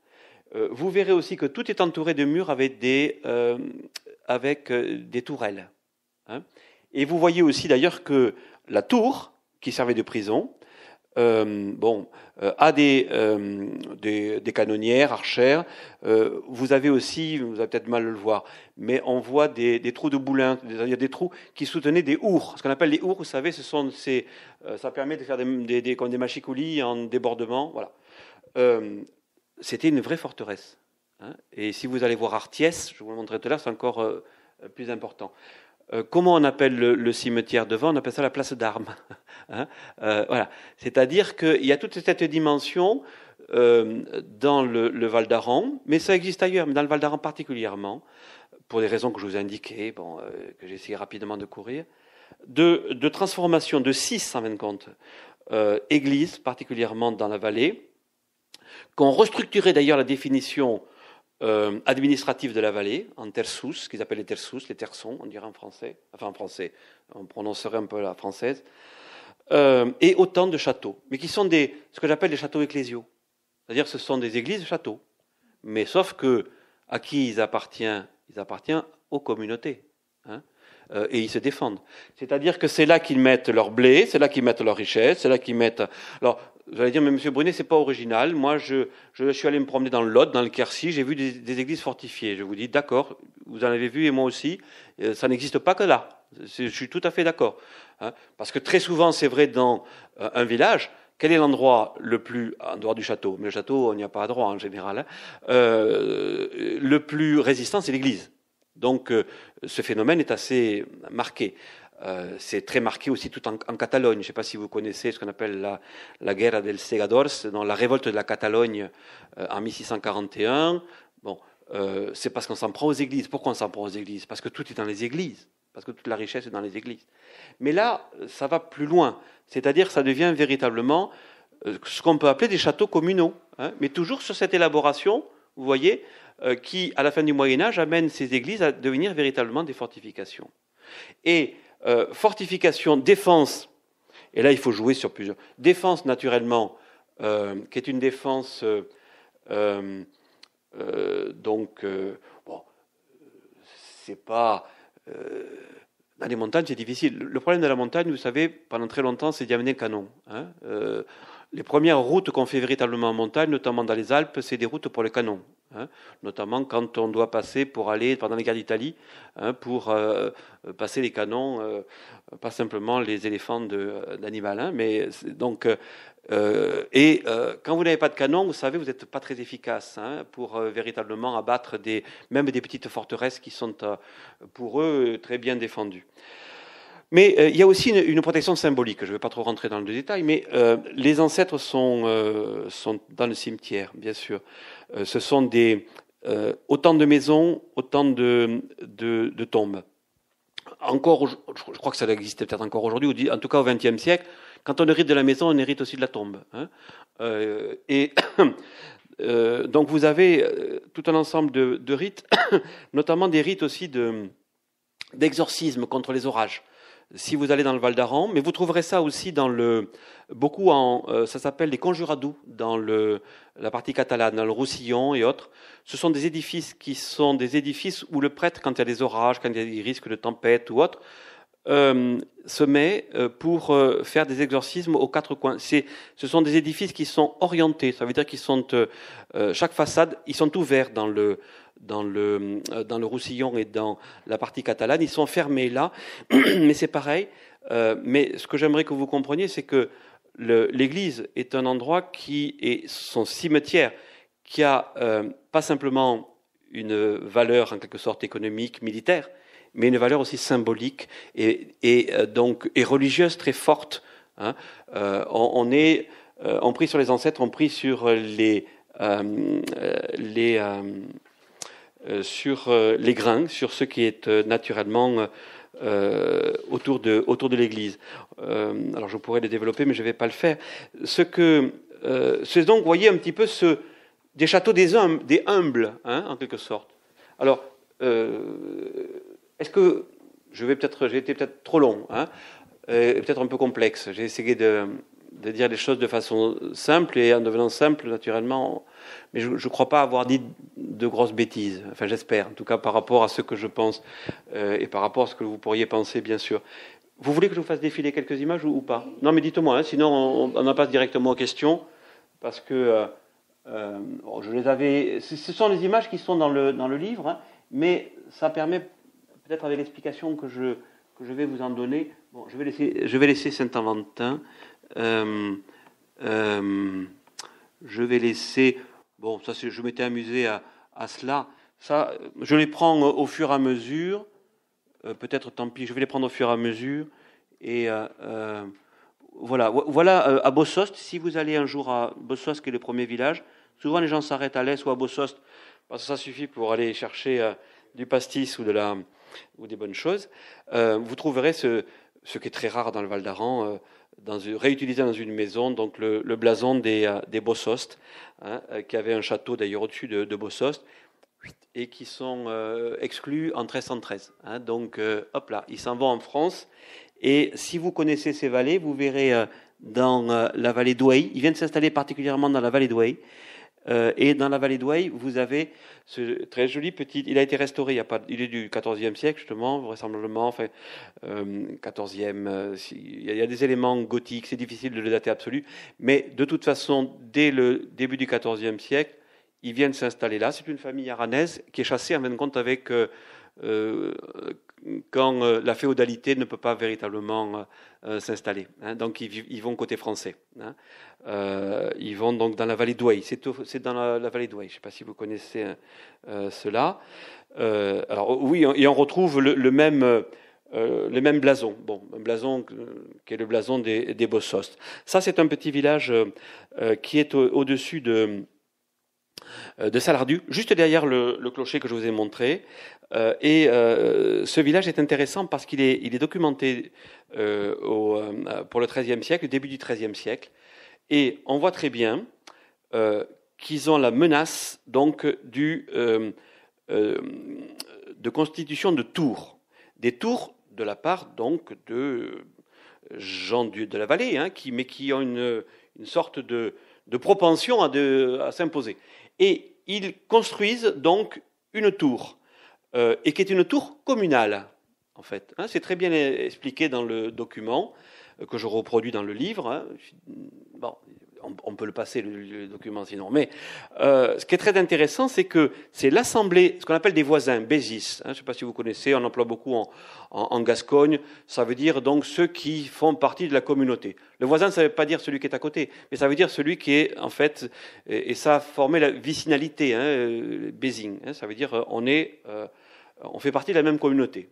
vous verrez aussi que tout est entouré de murs avec des, avec des tourelles. Hein et vous voyez aussi d'ailleurs que la tour, qui servait de prison, euh, bon, euh, a euh, des, des, canonnières, archères. vous avez aussi, vous avez peut-être mal le voir, mais on voit des, trous de boulins, il y a des trous qui soutenaient des ours. Ce qu'on appelle les ours, vous savez, ce sont ça permet de faire des, des, des machicoulis en débordement. Voilà. C'était une vraie forteresse. Hein. Et si vous allez voir Artiès, je vous le montrerai tout à l'heure, c'est encore plus important. Euh, comment on appelle le, cimetière devant On appelle ça la place d'armes. Hein euh, voilà. C'est-à-dire qu'il y a toute cette dimension euh, dans le, Val d'Aran, mais ça existe ailleurs, mais dans le Val d'Aran particulièrement, pour des raisons que je vous ai indiquées, bon, que j'ai essayé rapidement de courir, de, transformation de six, en fin églises, particulièrement dans la vallée, qu'on restructurait d'ailleurs la définition euh, administratifs de la vallée, en tersous, ce qu'ils appellent les terres les terçons, on dirait en français, enfin en français, on prononcerait un peu la française, euh, et autant de châteaux, mais qui sont des, ce que j'appelle des châteaux ecclésiaux. C'est-à-dire ce sont des églises de châteaux, mais sauf que à qui ils appartiennent Ils appartiennent aux communautés, hein, euh, et ils se défendent. C'est-à-dire que c'est là qu'ils mettent leur blé, c'est là qu'ils mettent leur richesse, c'est là qu'ils mettent... Vous allez dire, mais Monsieur Brunet, c'est pas original. Moi, je, je, suis allé me promener dans le Lot, dans le Quercy, j'ai vu des, églises fortifiées. Je vous dis, d'accord, vous en avez vu et moi aussi. Euh, ça n'existe pas que là. Je suis tout à fait d'accord. Hein. Parce que très souvent, c'est vrai dans euh, un village, quel est l'endroit le plus, en dehors du château, mais le château, on n'y a pas droit en général, hein. euh, le plus résistant, c'est l'église. Donc ce phénomène est assez marqué. Euh, c'est très marqué aussi tout en, Catalogne. Je ne sais pas si vous connaissez ce qu'on appelle la, la guerra del Segadors, dans la révolte de la Catalogne euh, en 1641. Bon, euh, c'est parce qu'on s'en prend aux églises. Pourquoi on s'en prend aux églises Parce que tout est dans les églises, parce que toute la richesse est dans les églises. Mais là, ça va plus loin. C'est-à-dire, que ça devient véritablement ce qu'on peut appeler des châteaux communaux, hein. mais toujours sur cette élaboration, vous voyez, qui, à la fin du Moyen Âge, amène ces églises à devenir véritablement des fortifications. Et euh, fortification, défense, et là il faut jouer sur plusieurs. Défense naturellement, euh, qui est une défense euh, donc bon, c'est pas dans les montagnes c'est difficile. Le problème de la montagne, vous savez, pendant très longtemps c'est d'y amener le canon. Hein, les premières routes qu'on fait véritablement en montagne, notamment dans les Alpes, c'est des routes pour les canons. Hein. notamment quand on doit passer pour aller pendant les guerres d'Italie, hein, pour euh, passer les canons, euh, pas simplement les éléphants euh, d'animal. Hein, mais donc, et quand vous n'avez pas de canon, vous savez, vous n'êtes pas très efficace pour véritablement abattre même des petites forteresses qui sont pour eux très bien défendues. Mais euh, il y a aussi une, protection symbolique. Je ne vais pas trop rentrer dans le détail, mais euh, les ancêtres euh, sont, dans le cimetière, bien sûr. ce sont des autant de maisons, autant de, tombes. Encore, je, crois que ça existe peut-être encore aujourd'hui, ou en tout cas au XXe siècle. Quand on hérite de la maison, on hérite aussi de la tombe. Hein. et donc vous avez tout un ensemble de, rites, notamment des rites aussi d'exorcisme contre les orages si vous allez dans le Val d'Aran, mais vous trouverez ça aussi dans le beaucoup en euh, ça s'appelle les conjuradous dans le la partie catalane, dans le Roussillon et autres. Ce sont des édifices qui sont des édifices où le prêtre, quand il y a des orages, quand il y a des risques de tempête ou autre, euh, se met euh, pour faire des exorcismes aux quatre coins. C'est, ce sont des édifices qui sont orientés, ça veut dire qu'ils sont chaque façade, ils sont ouverts dans le dans le, euh, dans le Roussillon et dans la partie catalane. Ils sont fermés là, mais c'est pareil. Euh, mais ce que j'aimerais que vous compreniez, c'est que l'Église est un endroit qui est son cimetière, qui a euh, pas simplement une valeur en quelque sorte économique, militaire, mais une valeur aussi symbolique et, et donc et religieuse très forte. Hein. On, on, est on prie sur les ancêtres, on prie sur les les euh, sur euh, les grains, sur ce qui est euh, naturellement autour de, autour de l'Église. alors je pourrais les développer, mais je ne vais pas le faire. Ce que, c'est donc, vous voyez, un petit peu ce, des châteaux des hommes, des humbles hein, en quelque sorte. Alors, est-ce que, je vais peut-être, j'ai été peut-être trop long, hein, peut-être un peu complexe, j'ai essayé de, de dire les choses de façon simple et en devenant simple, naturellement. Mais je ne crois pas avoir dit de grosses bêtises. Enfin, j'espère, en tout cas par rapport à ce que je pense euh, et par rapport à ce que vous pourriez penser, bien sûr. Vous voulez que je vous fasse défiler quelques images ou, pas Non, mais dites-moi, hein, sinon on, en passe directement aux questions parce que euh, euh, oh, je les avais. Ce sont les images qui sont dans le, dans le livre, hein, mais ça permet peut-être avec l'explication que je, que je vais vous en donner. Bon, je vais laisser, je vais laisser Saint-Aventin euh, euh, je vais laisser. Bon, ça, je m'étais amusé à, cela. Ça, je les prends euh, au fur et à mesure. Peut-être, tant pis, je vais les prendre au fur et à mesure. Et voilà, voilà à Bossost. Si vous allez un jour à Bossost, qui est le premier village, souvent les gens s'arrêtent à l'Est ou à Bossost, parce que ça suffit pour aller chercher du pastis ou, de la, ou des bonnes choses. vous trouverez ce, ce qui est très rare dans le Val d'Aran dans réutilisé dans une maison, donc le, blason des, euh, des Bossost, hein, euh, qui avait un château d'ailleurs au-dessus de, de Bossost, et qui sont euh, exclus en 1313. Hein, donc, hop là, ils s'en vont en France. Et si vous connaissez ces vallées, vous verrez dans la vallée d'Ouai, ils viennent s'installer particulièrement dans la vallée d'Ouai, euh, et dans la vallée d'Ouai, vous avez ce très joli petit. Il a été restauré. Il, pas, il est du XIVe siècle justement, vraisemblablement. Enfin, XIVe. Euh, euh il y a des éléments gothiques. C'est difficile de le dater absolu. Mais de toute façon, dès le début du XIVe siècle, ils viennent s'installer là. C'est une famille aranaise qui est chassée en même compte avec. Euh, quand euh, la féodalité ne peut pas véritablement euh, euh, s'installer. Hein. donc ils, vont côté français. Hein. ils vont donc dans la vallée d'Ouai. C'est dans la, vallée d'Ouai. Je ne sais pas si vous connaissez cela. alors oui, et on retrouve le, même. blason, bon, un blason qui est le blason des, des Ça, c'est un petit village qui est au-dessus de, euh, de Salardu, juste derrière le, clocher que je vous ai montré. Euh, et euh, ce village est intéressant parce qu'il est, documenté pour le XIIIe siècle, début du XIIIe siècle. Et on voit très bien qu'ils ont la menace donc de constitution de tours, des tours de la part donc de gens de la vallée, hein, qui, mais qui ont une, sorte de, propension à s'imposer et ils construisent donc une tour, euh, et qui est une tour communale, en fait. Hein. c'est très bien expliqué dans le document euh, que je reproduis dans le livre. Hein. Bon, on, peut le passer, le, document sinon. Mais euh, ce qui est très intéressant, c'est que c'est l'Assemblée, ce qu'on appelle des voisins, Bésis. Hein, je ne sais pas si vous connaissez, on emploie beaucoup en, Gascogne. Ça veut dire donc ceux qui font partie de la communauté. Le voisin, ça ne veut pas dire celui qui est à côté, mais ça veut dire celui qui est, en fait, et, ça a formé la vicinalité, hein, euh, Bézing. Hein. ça veut dire euh, on, est, on fait partie de la même communauté.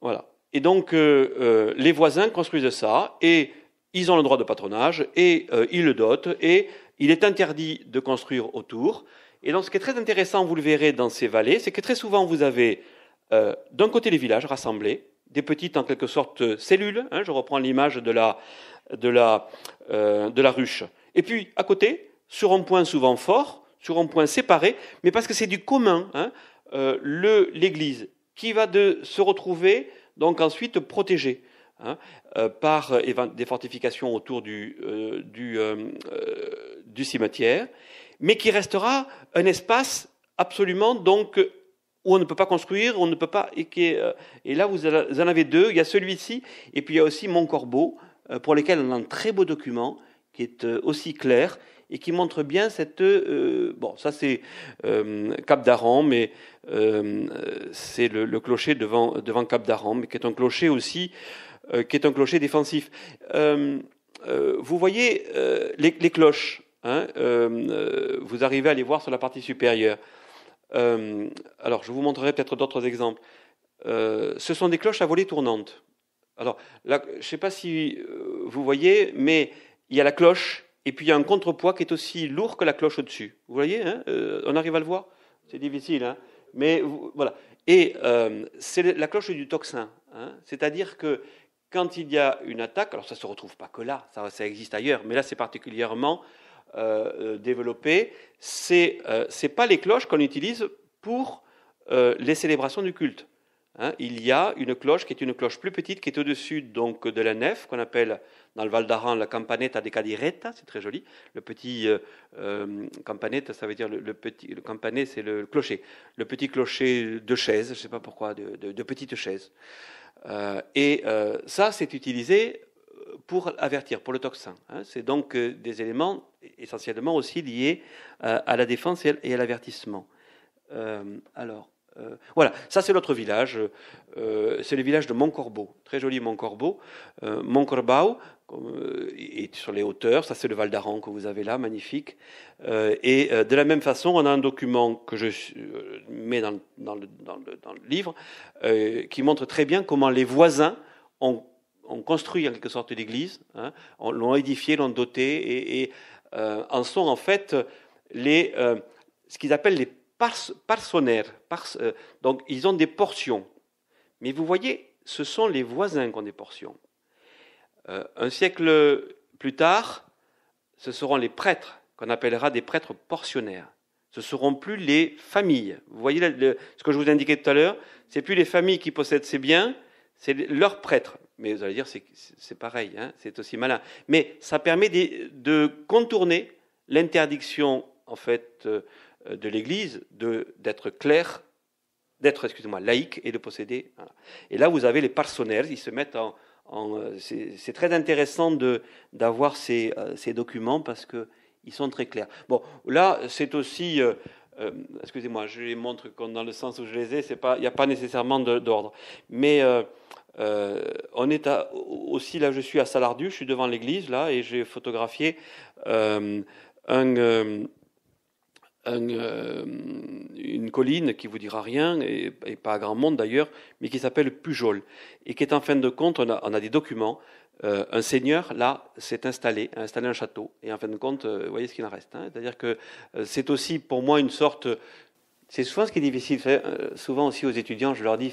Voilà. Et donc, les voisins construisent ça. Et ils ont le droit de patronage et euh, ils le dotent et il est interdit de construire autour. Et donc ce qui est très intéressant, vous le verrez dans ces vallées, c'est que très souvent vous avez euh, d'un côté les villages rassemblés, des petites en quelque sorte cellules, hein, je reprends l'image de la, de, la, euh, de la ruche, et puis à côté, sur un point souvent fort, sur un point séparé, mais parce que c'est du commun, hein, le, l'Église qui va de se retrouver donc ensuite protégée. Hein, euh, par euh, des fortifications autour du, euh, du, cimetière, mais qui restera un espace absolument donc où on ne peut pas construire, on ne peut pas et, et là vous en avez deux, il y a celui-ci et puis il y a aussi Mon Corbeau pour lesquels on a un très beau document qui est aussi clair et qui montre bien cette... bon, ça c'est Cap d'Aran, mais c'est le, clocher devant, devant Cap d'Aran, mais qui est un clocher aussi euh, qui est un clocher défensif. Euh, euh, vous voyez les, cloches. Hein, vous arrivez à les voir sur la partie supérieure. alors, je vous montrerai peut-être d'autres exemples. ce sont des cloches à volée tournante. Alors, là, je ne sais pas si vous voyez, mais il y a la cloche et puis il y a un contrepoids qui est aussi lourd que la cloche au-dessus. Vous voyez, hein, on arrive à le voir C'est difficile, hein mais voilà. Et c'est la cloche du tocsin, hein. c'est-à-dire que quand il y a une attaque, alors ça ne se retrouve pas que là, ça, ça existe ailleurs, mais là c'est particulièrement euh, euh développé, c'est euh, pas les cloches qu'on utilise pour euh, les célébrations du culte. Hein. il y a une cloche qui est une cloche plus petite, qui est au-dessus donc de la nef, qu'on appelle dans le Val d'Aran la campanetta de calireta, c'est très joli. Le petit euh, euh campanetta, ça veut dire le, petit, le campanet, c'est le clocher, le petit clocher de chaises, je ne sais pas pourquoi, de, de petites chaises. Euh, et euh, ça, c'est utilisé euh, pour avertir, pour le toxin. Hein. C'est donc des éléments essentiellement aussi liés à la défense et à l'avertissement. alors, euh, voilà, ça c'est l'autre village, euh, c'est le village de Montcorbeau, très joli Montcorbeau. Euh, euh, est sur les hauteurs, ça c'est le Val d'Aran que vous avez là, magnifique. et de la même façon, on a un document que je mets dans, le, livre qui montre très bien comment les voisins ont, construit en quelque sorte l'église, hein. l'ont édifiée, l'ont dotée, et, et en sont en fait les, ce qu'ils appellent les par, euh, donc, ils ont des portions. Mais vous voyez, ce sont les voisins qui ont des portions. Euh, un siècle plus tard, ce seront les prêtres, qu'on appellera des prêtres portionnaires. Ce ne seront plus les familles. Vous voyez le, ce que je vous indiquais tout à l'heure Ce plus les familles qui possèdent ces biens, c'est leurs prêtres. Mais vous allez dire, c'est pareil, hein, c'est aussi malin. Mais ça permet de contourner l'interdiction, en fait, euh, euh, de l'Église d'être clair, d'être, excusez-moi, laïque et de posséder. Et là, vous avez les personnels, ils se mettent en. Euh, c'est très intéressant d'avoir euh, ces, documents parce qu'ils sont très clairs. Bon, là, c'est aussi. excusez-moi, je les montre dans le sens où je les ai, il n'y a pas nécessairement d'ordre. Mais on est aussi, là je suis à Salardu, je suis devant l'église, là, et j'ai photographié un, euh, une colline qui vous dira rien, et, pas à grand monde d'ailleurs, mais qui s'appelle Pujol, et qui est en fin de compte, on a, des documents, euh, un seigneur, là, s'est installé, a installé un château, et en fin de compte, euh, vous voyez ce qu'il en reste. Hein. C'est-à-dire que c'est aussi pour moi une sorte... C'est souvent ce qui est difficile, souvent aussi aux étudiants, je leur dis,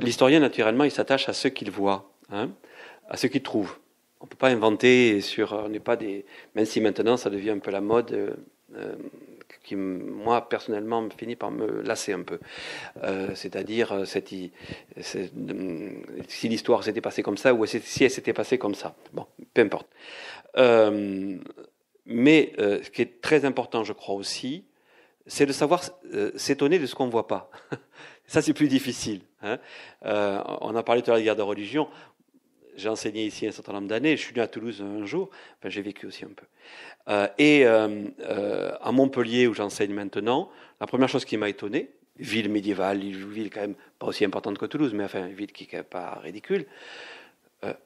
l'historien, naturellement, il s'attache à ce qu'il voit, hein, à ce qu'il trouve. On ne peut pas inventer sur. On n'est pas des. Même si maintenant, ça devient un peu la mode qui, moi, personnellement, finit par me lasser un peu. Euh, c'est-à-dire, euh, mm, si l'histoire s'était passée comme ça ou si elle s'était passée comme ça. Bon, peu importe. Euh, mais euh, ce qui est très important, je crois aussi, c'est de savoir s'étonner de ce qu'on ne voit pas. ça, c'est plus difficile. Hein. on a parlé tout à l'heure de la guerre de religion j'ai enseigné ici un certain nombre d'années, je suis né à Toulouse un jour, j'ai vécu aussi un peu. Euh, et euh, euh, à Montpellier, où j'enseigne maintenant, la première chose qui m'a étonné, ville médiévale, ville quand même pas aussi importante que Toulouse, mais enfin, une ville qui n'est pas ridicule,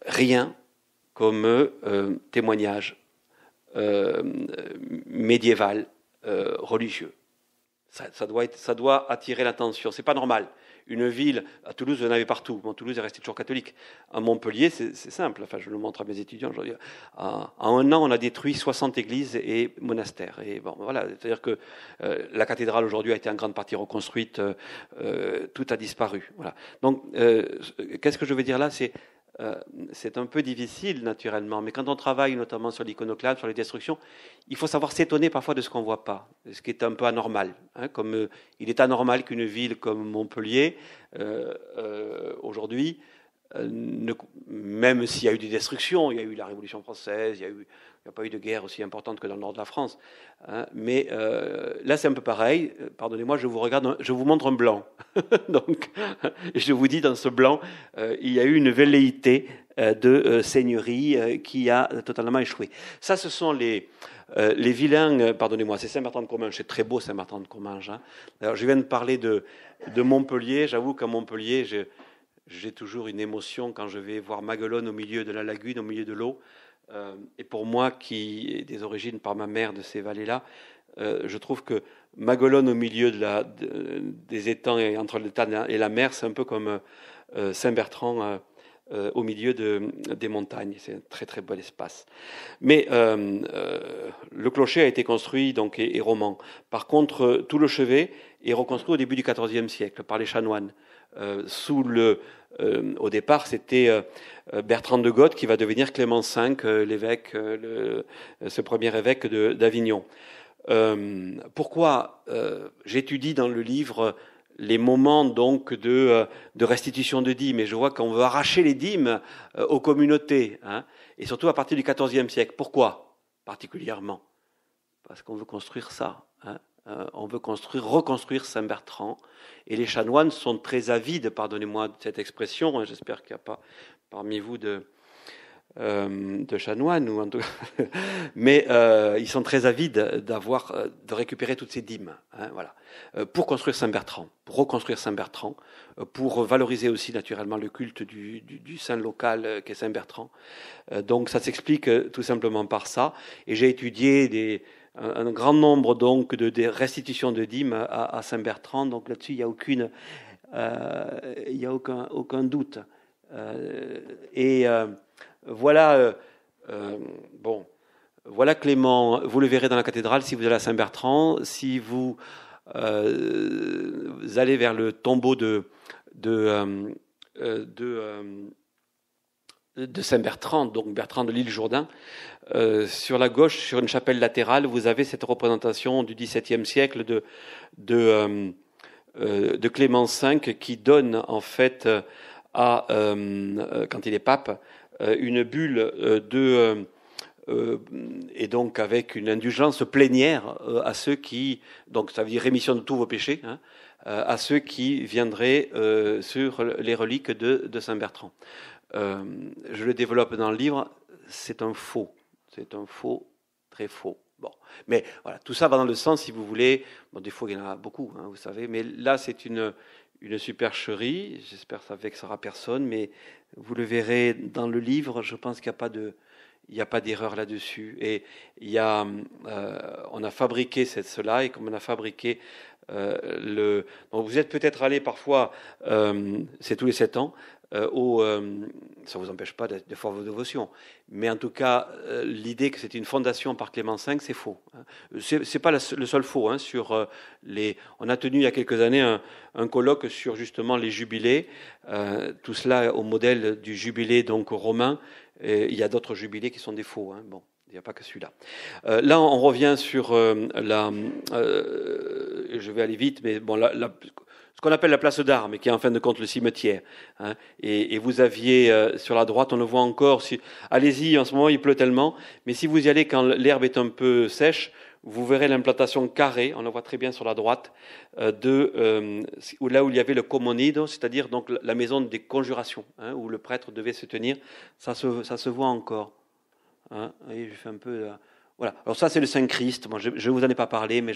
rien comme témoignage médiéval religieux. Ça, doit ça doit attirer l'attention, c'est pas normal. Une ville, à Toulouse, vous en avait partout. Bon, Toulouse est restée toujours catholique. À Montpellier, c'est simple. Enfin, je le montre à mes étudiants. aujourdhui à, un an, on a détruit 60 églises et monastères. Et bon, voilà. C'est-à-dire que euh, la cathédrale aujourd'hui a été en grande partie reconstruite. Euh, euh, tout a disparu. Voilà. Donc, qu'est-ce que je veux dire là C'est euh, c'est un peu difficile naturellement. Mais quand on travaille notamment sur l'iconoclasme, sur les destructions, il faut savoir s'étonner parfois de ce qu'on ne voit pas, ce qui est un peu anormal. Hein, comme euh, il est anormal qu'une ville comme Montpellier, euh, aujourd'hui, ne, même s'il y a eu des destructions, il y a eu la Révolution française, il y a eu il n'y a pas eu de guerre aussi importante que dans le nord de la France. Hein. Mais euh, là, c'est un peu pareil. Euh, pardonnez-moi, je vous regarde, je vous montre un blanc. Donc, je vous dis, dans ce blanc, euh, il y a eu une velléité de seigneurie qui a totalement échoué. Ça, ce sont les, les vilains. Pardonnez-moi, c'est Saint-Martin-de-Comminges. C'est très beau, Saint-Martin-de-Comminges. Hein. Alors, je viens de parler de, de Montpellier. J'avoue qu'à Montpellier, j'ai toujours une émotion quand je vais voir Maguelone au milieu de la lagune, au milieu de l'eau. Euh, et pour moi, qui ai des origines par ma mère de ces vallées-là, euh, je trouve que Magolone au milieu des étangs et entre l'étang et la mer, c'est un peu comme euh, Saint-Bertrand au milieu des montagnes. C'est un très très bel espace. Mais le clocher a été construit donc et, roman. Par contre, tout le chevet est reconstruit au début du XIVe siècle par les chanoines sous le euh, au départ, c'était euh, Bertrand de Goth qui va devenir Clément V, euh, l'évêque, le, ce premier évêque d'Avignon. pourquoi j'étudie dans le livre les moments donc de, de restitution de dîmes et je vois qu'on veut arracher les dîmes aux communautés hein, et surtout à partir du XIVe siècle. Pourquoi particulièrement Parce qu'on veut construire ça. Hein. Euh, on veut construire, reconstruire Saint-Bertrand. Et les chanoines sont très avides, pardonnez-moi cette expression, hein, j'espère qu'il n'y a pas parmi vous de, euh, de chanoines, mais euh, ils sont très avides d'avoir, de récupérer toutes ces dîmes, hein, voilà, pour construire Saint-Bertrand, pour reconstruire Saint-Bertrand, pour valoriser aussi naturellement le culte du saint local qu'est Saint-Bertrand. donc ça s'explique tout simplement par ça. Et j'ai étudié des un, grand nombre donc de, restitutions de dîmes à, Saint-Bertrand. Donc là-dessus, il n'y a, aucune, euh, il y a aucun, aucun doute. Euh, et euh, voilà, bon, voilà Clément, vous le verrez dans la cathédrale si vous allez à Saint-Bertrand, si vous, vous, allez vers le tombeau de, de de Saint-Bertrand, donc Bertrand de l'île Jourdain, euh, sur la gauche, sur une chapelle latérale, vous avez cette représentation du XVIIe siècle de, de, euh, euh, Clément V qui donne en fait à, quand il est pape, une bulle de... et donc avec une indulgence plénière à ceux qui, donc ça veut dire rémission de tous vos péchés, hein, à ceux qui viendraient sur les reliques de, de Saint Bertrand. Euh, je le développe dans le livre, c'est un faux. C'est un faux, très faux. Bon. Mais voilà, tout ça va dans le sens, si vous voulez. des fois, il y en a beaucoup, hein, vous savez. Mais là, c'est une, une supercherie. J'espère que ça vexera personne. Mais vous le verrez dans le livre. Je pense qu'il n'y a pas de. Il a pas d'erreur là-dessus. Et il y a, euh, on a fabriqué cette, cela, et comme on a fabriqué euh, le. vous êtes peut-être allé parfois, c'est tous les 7 ans, euh, euh, ça ne vous empêche pas de, faire vos dévotions. Mais en tout cas, euh, l'idée que c'est une fondation par Clément V, c'est faux. Hein. Ce n'est pas le seul faux. Hein, sur, les, on a tenu il y a quelques années un, colloque sur justement les jubilés. tout cela au modèle du jubilé donc romain. Et il y a d'autres jubilés qui sont des faux. Hein. bon. Il n'y a pas que celui-là. là, on revient sur la. je vais aller vite, mais bon, là ce qu'on appelle la place d'armes, qui est en fin de compte le cimetière. Hein. Et, vous aviez euh, sur la droite, on le voit encore. Si, Allez-y, en ce moment il pleut tellement, mais si vous y allez quand l'herbe est un peu sèche, vous verrez l'implantation carrée, on le voit très bien sur la droite, euh, de euh, là où il y avait le comonido, c'est-à-dire donc la maison des conjurations, hein, où le prêtre devait se tenir. Ça se, voit encore. Hein. Et je fais un peu. Voilà. Alors ça, c'est le Saint Christ. je ne vous en ai pas parlé, mais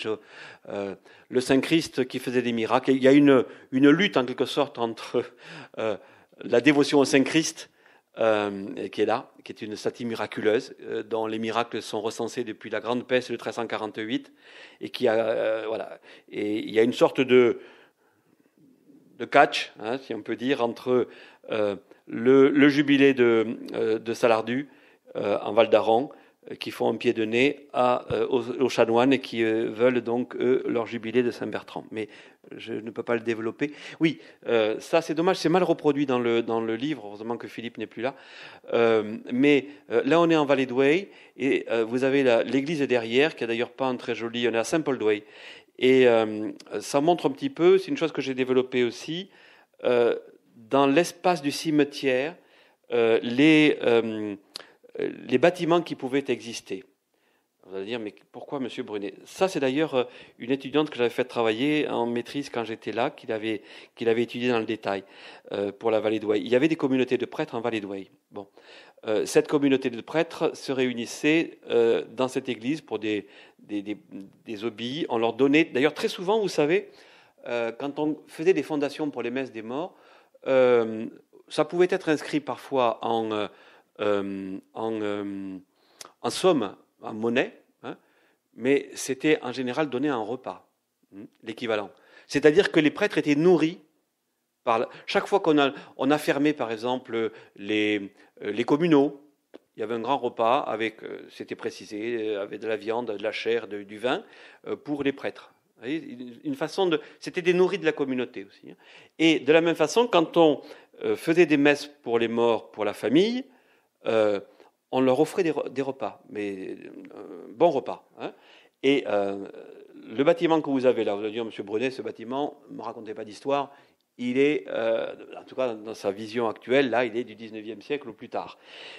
euh, le Saint Christ qui faisait des miracles. Il y a une, lutte en quelque sorte entre euh, la dévotion au Saint Christ, euh, qui est là, qui est une statue miraculeuse, dont les miracles sont recensés depuis la Grande Peste de 1348, et qui voilà, il y a une sorte de, catch, hein, si on peut dire, entre le, jubilé de, de Salardu en Val d'Aron euh, qui font un pied de nez à, euh, aux, aux, chanoines qui euh, veulent donc, eux, leur jubilé de Saint-Bertrand. Mais je ne peux pas le développer. Oui, ça c'est dommage, c'est mal reproduit dans le, dans le livre, heureusement que Philippe n'est plus là. mais là on est en Valley et vous avez l'église derrière, qui a d'ailleurs pas un très joli, on est à saint paul douay Et ça montre un petit peu, c'est une chose que j'ai développée aussi, dans l'espace du cimetière, les euh, les bâtiments qui pouvaient exister. Vous allez dire, mais pourquoi Monsieur Brunet Ça, c'est d'ailleurs euh, une étudiante que j'avais fait travailler en maîtrise quand j'étais là, qu'il avait, étudiée étudié dans le détail euh, pour la vallée d'Ouai. Il y avait des communautés de prêtres en vallée d'Ouai. Bon. cette communauté de prêtres se réunissait dans cette église pour des, des, des, On leur donnait, d'ailleurs très souvent, vous savez, quand on faisait des fondations pour les messes des morts, ça pouvait être inscrit parfois en euh, euh, en, somme, en monnaie, hein, mais c'était en général donné en repas, hein, l'équivalent. C'est-à-dire que les prêtres étaient nourris par chaque fois qu'on a, on a fermé, par exemple, les, euh, les communaux. Il y avait un grand repas avec, c'était précisé, avec de la viande, de la chair, du vin pour les prêtres. une façon de, c'était des nourris de la communauté aussi. Hein. Et de la même façon, quand on faisait des messes pour les morts, pour la famille, euh, on leur offrait des, repas, mais euh, bons repas. Hein. Et euh, le bâtiment que vous avez là, vous allez dire, Monsieur Brunet, ce bâtiment, ne me racontez pas d'histoire, il est, en tout cas dans sa vision actuelle, là, il est du 19e siècle ou plus tard.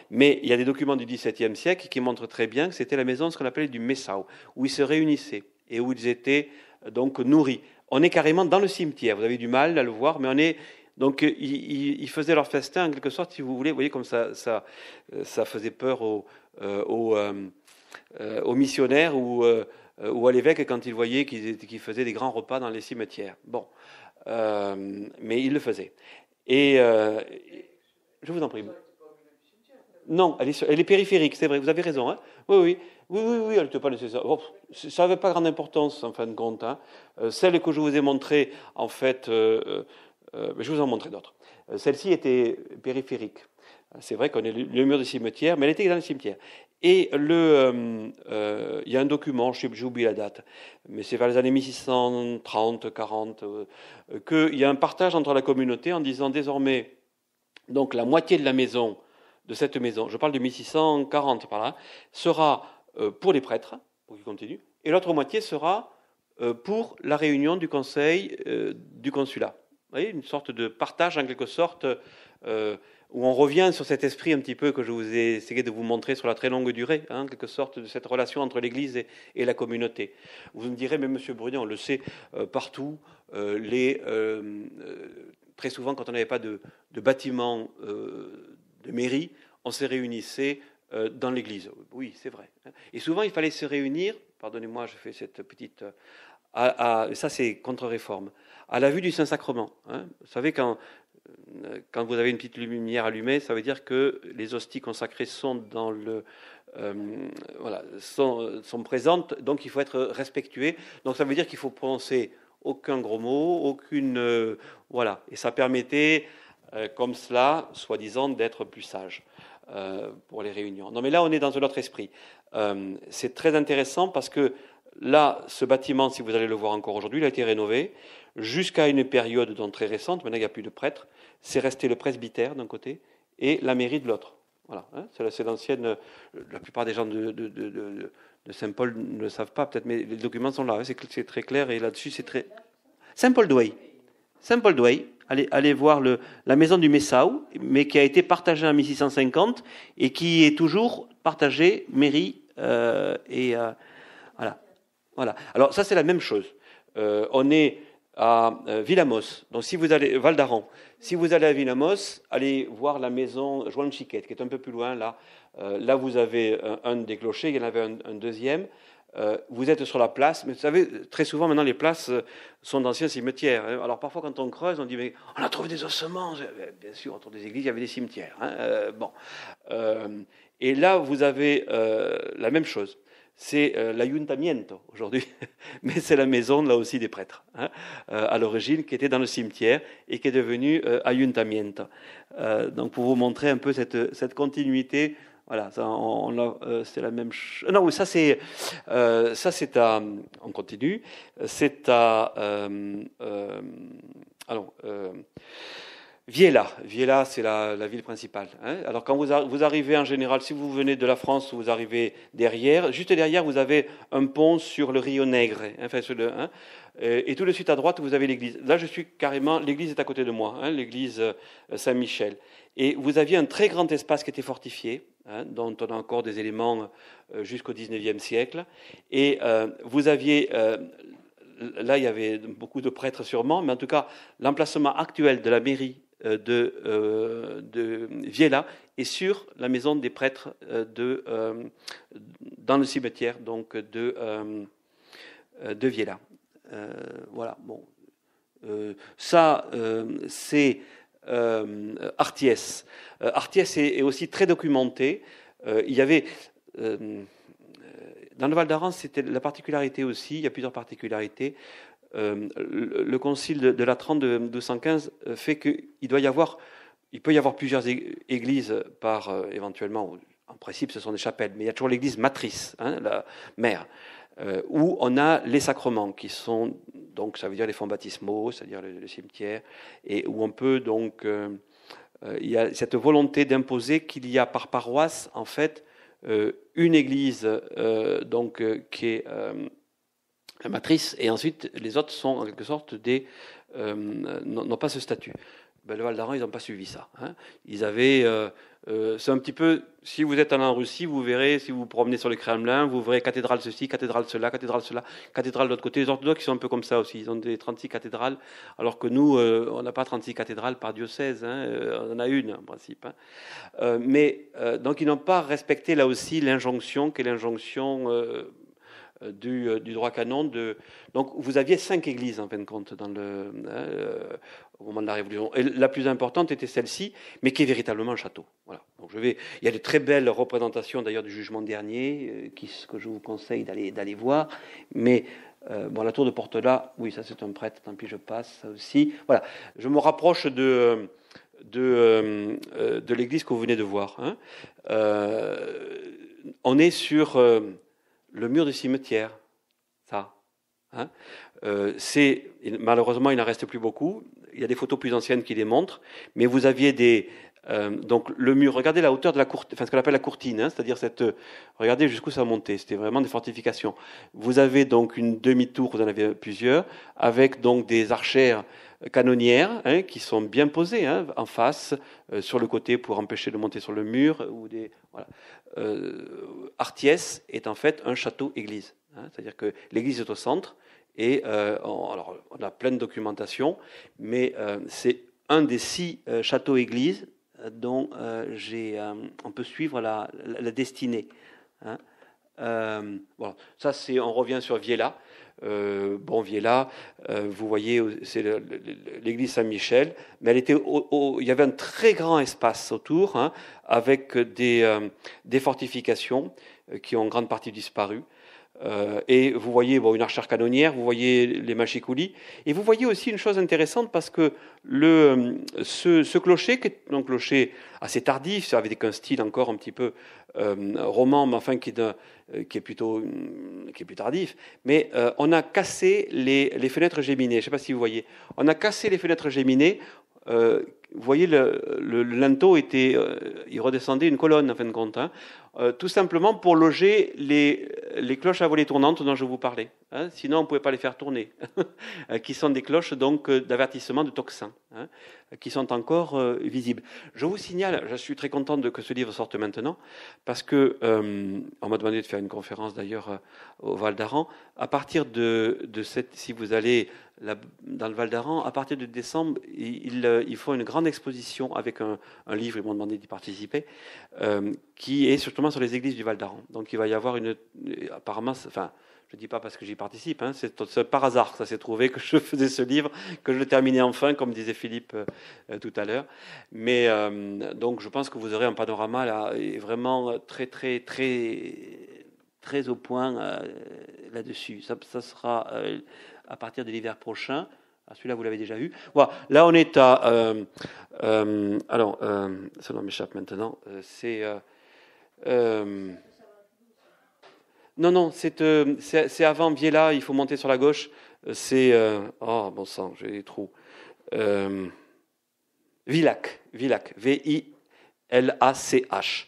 Mais il y a des documents du 17e siècle qui montrent très bien que c'était la maison, ce qu'on appelait du Messau, où ils se réunissaient et où ils étaient donc nourris. On est carrément dans le cimetière, vous avez du mal à le voir, mais on est, donc euh, ils, faisaient leur festin en quelque sorte, si vous voulez. Vous voyez comme ça, ça, euh, ça faisait peur aux, euh, missionnaires ou, ou à l'évêque quand ils voyaient qu'ils faisaient des grands repas dans les cimetières. Bon, mais ils le faisaient. Et je vous en prie. Non, elle est, périphérique, c'est vrai, vous avez raison. Hein. oui, oui, oui, oui, oui, elle n'était pas nécessaire. Bon, ça n'avait pas grande importance en fin de compte. Hein. celle que je vous ai montrée, en fait, euh, je vous en montrer d'autres. Euh, celle-ci était périphérique. C'est vrai qu'on est le mur du cimetière, mais elle était dans le cimetière. Et euh, il y a un document, j'ai oublié la date, mais c'est vers les années 1630, 40, qu'il y a un partage entre la communauté en disant désormais, donc la moitié de la maison, de cette maison, je parle de 1640 par là, sera pour les prêtres, pour qu'ils continuent, et l'autre moitié sera pour la réunion du conseil du consulat voyez, une sorte de partage en quelque sorte, euh, où on revient sur cet esprit un petit peu que je vous ai essayé de vous montrer sur la très longue durée, hein, en quelque sorte de cette relation entre l'Église et, la communauté. Vous me direz, mais Monsieur Brunet, on le sait euh, partout, euh, très souvent quand on n'avait pas de, bâtiment de mairie, on se réunissait dans l'Église. Oui, c'est vrai. Hein. Et souvent, il fallait se réunir, pardonnez-moi, je fais cette petite... ça, c'est contre-réforme à la vue du Saint-Sacrement. Hein. Vous savez, quand, euh, quand vous avez une petite lumière allumée, ça veut dire que les hosties consacrées sont dans le, euh, voilà, sont, présentes, donc il faut être respectué. Donc ça veut dire qu'il faut prononcer aucun gros mot, aucune, euh, voilà. Et ça permettait, comme cela, soi-disant, d'être plus sage pour les réunions. Non, mais là, on est dans un autre esprit. c'est très intéressant parce que là, ce bâtiment, si vous allez le voir encore aujourd'hui, il a été rénové jusqu'à une période très récente, maintenant il n'y a plus de prêtres. c'est resté le presbytère d'un côté et la mairie de l'autre. Voilà, hein, c'est l'ancienne. Euh, la plupart des gens de, Saint-Paul ne le savent pas, peut-être, mais les documents sont là, hein, c'est très clair et là-dessus c'est très. Saint-Paul d'Ouai. Saint-Paul d'Ouai, allez, voir le, la maison du Messau, mais qui a été partagée en 1650 et qui est toujours partagée mairie euh, et. Euh, voilà. voilà. Alors, ça, c'est la même chose. on est à euh, Villamos, donc si vous allez, euh, Val si vous allez à Villamos, allez voir la maison Joan Chiquette, qui est un peu plus loin là. Euh, là, vous avez un, des clochers, il y en avait un, deuxième. vous êtes sur la place, mais vous savez, très souvent maintenant, les places sont d'anciens cimetières. Hein. Alors parfois, quand on creuse, on dit, mais on a trouvé des ossements. Bien sûr, autour des églises, il y avait des cimetières. Hein. bon. et là, vous avez la même chose c'est euh, l'ayuntamiento aujourd'hui, mais c'est la maison là aussi des prêtres, hein, euh, à l'origine, qui était dans le cimetière et qui est devenue euh, ayuntamiento. donc pour vous montrer un peu cette, cette continuité voilà, ça, on, c'est la même. chose Non, ça c'est, ça c'est à, on continue, c'est à, euh, alors. Viella. Viella, c'est la, ville principale. Hein. Alors quand vous, vous, arrivez en général, si vous venez de la France, vous arrivez derrière. Juste derrière, vous avez un pont sur le Rio Negre. Hein, enfin, hein. euh, et, tout de suite à droite, vous avez l'église. Là, je suis carrément... L'église est à côté de moi, l'église euh, Saint-Michel. Et vous aviez un très grand espace qui était fortifié, dont on a encore des éléments euh, jusqu'au XIXe siècle. Et vous aviez... là, il y avait beaucoup de prêtres sûrement, mais en tout cas, l'emplacement actuel de la mairie euh, de, euh, de Viella et sur la maison des prêtres euh, de, dans le cimetière donc de, de Viella. voilà, bon. ça, c'est Arties. Arties est, aussi très documenté. il y avait. dans le Val d'Aran c'était la particularité aussi, il y a plusieurs particularités. Euh, le concile de, la Trente de 215 euh, fait qu'il doit y avoir, il peut y avoir plusieurs églises par euh, éventuellement, en principe ce sont des chapelles, mais il y a toujours l'église matrice, hein, la mère, où on a les sacrements qui sont, donc ça veut dire les fonds baptismaux, c'est-à-dire le, cimetière, et où on peut donc, il y a cette volonté d'imposer qu'il y a par paroisse en fait une église donc qui est la matrice, et ensuite les autres sont en quelque sorte des euh, n'ont pas ce statut. Ben, le Val d'Aran, ils n'ont pas suivi ça. Hein. Ils avaient, euh, euh, c'est un petit peu, si vous êtes allé en Russie, vous verrez, si vous promenez sur le Kremlin, vous verrez cathédrale ceci, cathédrale cela, cathédrale cela, cathédrale de l'autre côté. Les orthodoxes, sont un peu comme ça aussi. Ils ont des 36 cathédrales, alors que nous, on n'a pas 36 cathédrales par diocèse. Hein, on en a une, en principe. Hein. mais, donc, ils n'ont pas respecté, là aussi, l'injonction, qui est l'injonction euh, euh, du, droit canon. Donc vous aviez cinq églises en fin de compte dans le, hein, euh, au moment de la Révolution. Et la plus importante était celle-ci, mais qui est véritablement un château. Voilà. Donc je vais... Il y a de très belles représentations d'ailleurs du jugement dernier, qui, ce que je vous conseille d'aller voir. Mais bon, la tour de Portela, oui, ça c'est un prêtre, tant pis, je passe, ça aussi. Voilà, je me rapproche de de, l'église que vous venez de voir. Hein. on est sur le mur du cimetière, ça. Hein euh, c'est malheureusement il n'en reste plus beaucoup. Il y a des photos plus anciennes qui les montrent, mais vous aviez des euh, donc le mur. Regardez la hauteur de la courte enfin ce qu'on appelle la courtine, hein, c'est-à-dire cette. Regardez jusqu'où ça montait. C'était vraiment des fortifications. Vous avez donc une demi-tour, vous en avez plusieurs, avec donc des archères canonnières hein, qui sont bien posées hein, en face, euh, sur le côté pour empêcher de monter sur le mur. Ou des, voilà. Euh, est en fait un château-église. Hein, c'est-à-dire que l'église est au centre. Et euh, on, a plein de documentation, mais c'est un des six châteaux-églises dont on peut suivre la, destinée. Ça, on revient sur Viella euh, Bonviella, euh, vous voyez, euh, c'est l'église Saint-Michel, mais elle était il y avait un très grand espace autour, hein, avec des, euh, des, fortifications qui ont en grande partie disparu. et vous voyez bon, une archère canonnière, vous voyez les machicoulis, et vous voyez aussi une chose intéressante parce que le, ce, clocher, qui est un clocher assez tardif, ça avec un style encore un petit peu euh, roman, mais enfin qui est, euh, qui est plutôt euh, qui est plus tardif. Mais on a cassé les, les fenêtres géminées. Je ne sais pas si vous voyez. On a cassé les fenêtres géminées vous voyez, le, était, euh, il redescendait une colonne en fin de compte, hein. euh, tout simplement pour loger les, les, cloches à volée tournante dont je vous parlais. Hein. sinon, on ne pouvait pas les faire tourner, qui sont des cloches donc euh, d'avertissement de toxins hein, qui sont encore visibles. Je vous signale, je suis très content de que ce livre sorte maintenant, parce que on m'a demandé de faire une conférence d'ailleurs au Val d'Aran. À partir de, de cette, si vous allez dans le Val d'Aran, à partir de décembre, il il font une grande exposition avec un, livre, ils m'ont demandé d'y participer, euh, qui est justement sur les églises du Val d'Aran. Donc il va y avoir une. Apparemment, enfin, je ne dis pas parce que j'y participe, hein, c'est par hasard que ça s'est trouvé que je faisais ce livre, que je le terminais enfin, comme disait Philippe euh, tout à l'heure. Mais euh, donc je pense que vous aurez un panorama vraiment très, très, très, très au point là-dessus. Ça, ça, sera à partir de l'hiver prochain. Ah, celui-là, vous l'avez déjà vu. Voilà. Là, on est à. Euh, euh, alors, euh, ça m'échappe maintenant. Euh, c'est. non, non, c'est, avant Viela, il faut monter sur la gauche. C'est. oh, bon sang, j'ai des trous. Villac, Villac, V-I-L-A-C-H,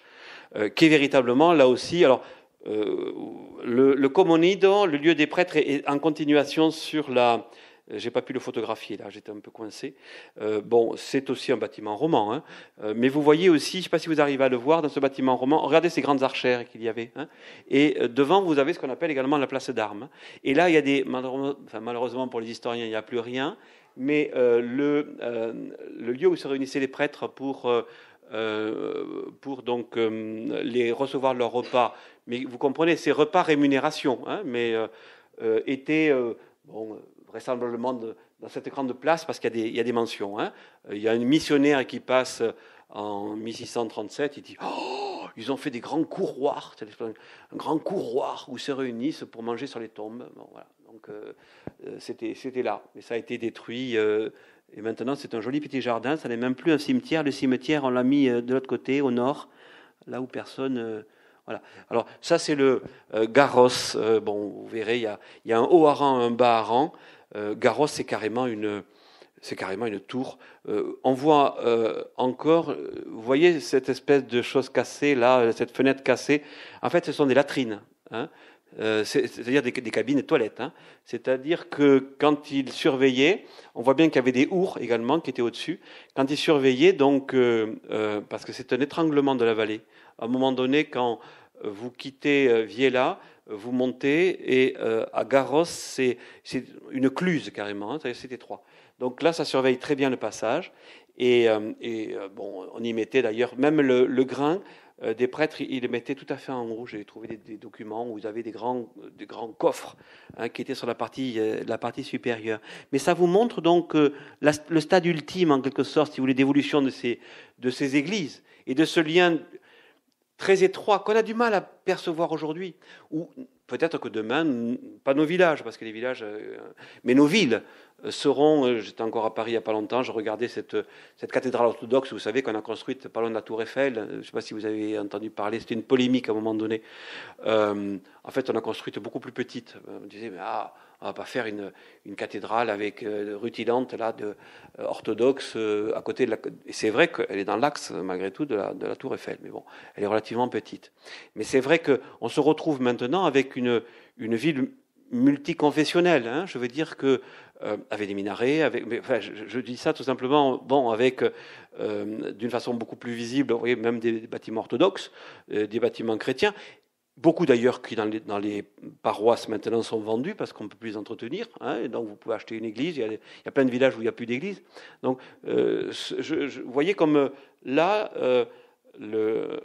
qui est véritablement, là aussi. Alors. le, le le lieu des prêtres, est en continuation sur la, euh, j'ai pas pu le photographier là, j'étais un peu coincé. Euh, bon, c'est aussi un bâtiment roman, hein, euh, mais vous voyez aussi, je sais pas si vous arrivez à le voir dans ce bâtiment roman, regardez ces grandes archères qu'il y avait. Hein, et euh, devant, vous avez ce qu'on appelle également la place d'armes. Et là, il y a des enfin, malheureusement pour les historiens, il n'y a plus rien, mais euh, le, le, lieu où se réunissaient les prêtres pour euh, pour donc les recevoir leur repas. Mais vous comprenez, ces repas rémunération, hein, mais euh, étaient bon, vraisemblablement dans cette grande place, parce qu'il y, y, a des mentions. Hein. Euh, il y a un missionnaire qui passe euh, en 1637, il dit oh, ils ont fait des grands couroirs, un grand couroir où se réunissent pour manger sur les tombes. Bon, voilà. Donc euh, c'était là, mais ça a été détruit. et maintenant, c'est un joli petit jardin. Ça n'est même plus un cimetière. Le cimetière, on l'a mis de l'autre côté, au nord, là où personne. voilà. Alors, ça, c'est le Garros. bon, vous verrez, il y a, y a, un haut harangue, un bas harangue. Euh, Garros, c'est carrément une, c'est carrément une tour. Euh, on voit euh, encore, vous voyez cette espèce de chose cassée là, cette fenêtre cassée. En fait, ce sont des latrines, hein. c'est-à-dire des, cabines de toilettes. Hein. C'est-à-dire que quand ils surveillaient, on voit bien qu'il y avait des ours également qui étaient au-dessus. Quand ils surveillaient, donc, parce que c'est un étranglement de la vallée. À un moment donné, quand vous quittez euh, Viella, vous montez, et euh, à Garros, c'est une cluse carrément, hein, c'est étroit. Donc là, ça surveille très bien le passage. Et, euh, bon, on y mettait d'ailleurs, même le, grain des prêtres, ils le mettaient tout à fait en rouge. J'ai trouvé des, documents où vous avaient des grands, des grands coffres hein, qui étaient sur la partie, la partie supérieure. Mais ça vous montre donc le stade ultime, en quelque sorte, si vous voulez, d'évolution de ces, de ces églises et de ce lien très étroit qu'on a du mal à percevoir aujourd'hui, ou peut-être que demain, pas nos villages, parce que les villages, euh, mais nos villes euh, seront, euh, j'étais encore à Paris il n'y a pas longtemps, je regardais cette, cathédrale orthodoxe, vous savez, qu'on a construite pas de la Tour Eiffel, je ne sais pas si vous avez entendu parler, c'était une polémique à un moment donné. en fait, on a construite beaucoup plus petite. On disait, mais ah, on va pas faire une, cathédrale avec euh, rutilante là de euh, orthodoxe euh, à côté de la. C'est vrai qu'elle est dans l'axe malgré tout de la, Tour Eiffel, mais bon, elle est relativement petite. Mais c'est vrai qu'on se retrouve maintenant avec une, ville multiconfessionnelle. Hein, je veux dire que avec des minarets, avec, je, dis ça tout simplement, bon, avec d'une façon beaucoup plus visible, vous voyez, même des bâtiments orthodoxes, des bâtiments chrétiens, Beaucoup d'ailleurs qui dans les, dans les, paroisses maintenant sont vendus parce qu'on ne peut plus les entretenir. Hein, et donc vous pouvez acheter une église. Il y a, plein de villages où il n'y a plus d'église. Donc euh, je, je, voyez comme euh, là, euh, le,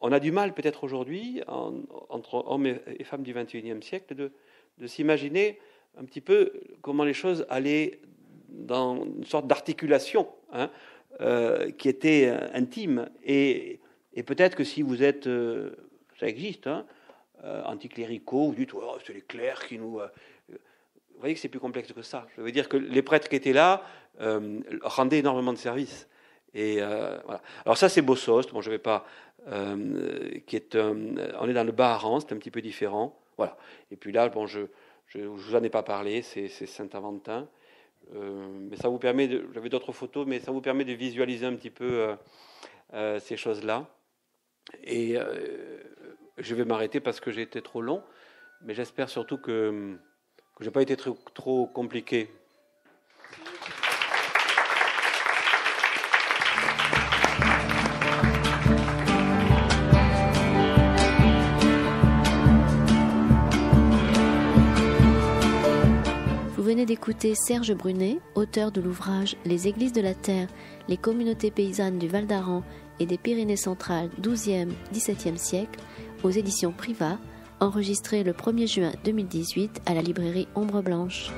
on a du mal peut-être aujourd'hui, en, entre hommes et, femmes du XXIe siècle, de, de s'imaginer un petit peu comment les choses allaient dans une sorte d'articulation hein, qui était intime. Et, et peut-être que si vous êtes ça existe, hein, euh, anticléricaux, vous dites, oh, c'est les clercs qui nous... Euh, vous voyez que c'est plus complexe que ça. Je veux dire que les prêtres qui étaient là euh, rendaient énormément de services. Et euh, voilà. Alors ça, c'est Bossost, bon, je vais pas... qui est, on est dans le bas c'est un petit peu différent. Voilà. Et puis là, bon, je Je vous en ai pas parlé, c'est Saint-Aventin. mais ça vous permet, j'avais d'autres photos, mais ça vous permet de visualiser un petit peu ces choses-là. Et euh, je vais m'arrêter parce que j'ai été trop long, mais j'espère surtout que, que je n'ai pas été trop, compliqué vous venez d'écouter Serge Brunet, auteur de l'ouvrage Les Églises de la Terre, les communautés paysannes du Val d'Aran et des Pyrénées centrales 12e-17e siècle aux éditions priva. enregistrées le 1er juin 2018 à la librairie Ombre Blanche.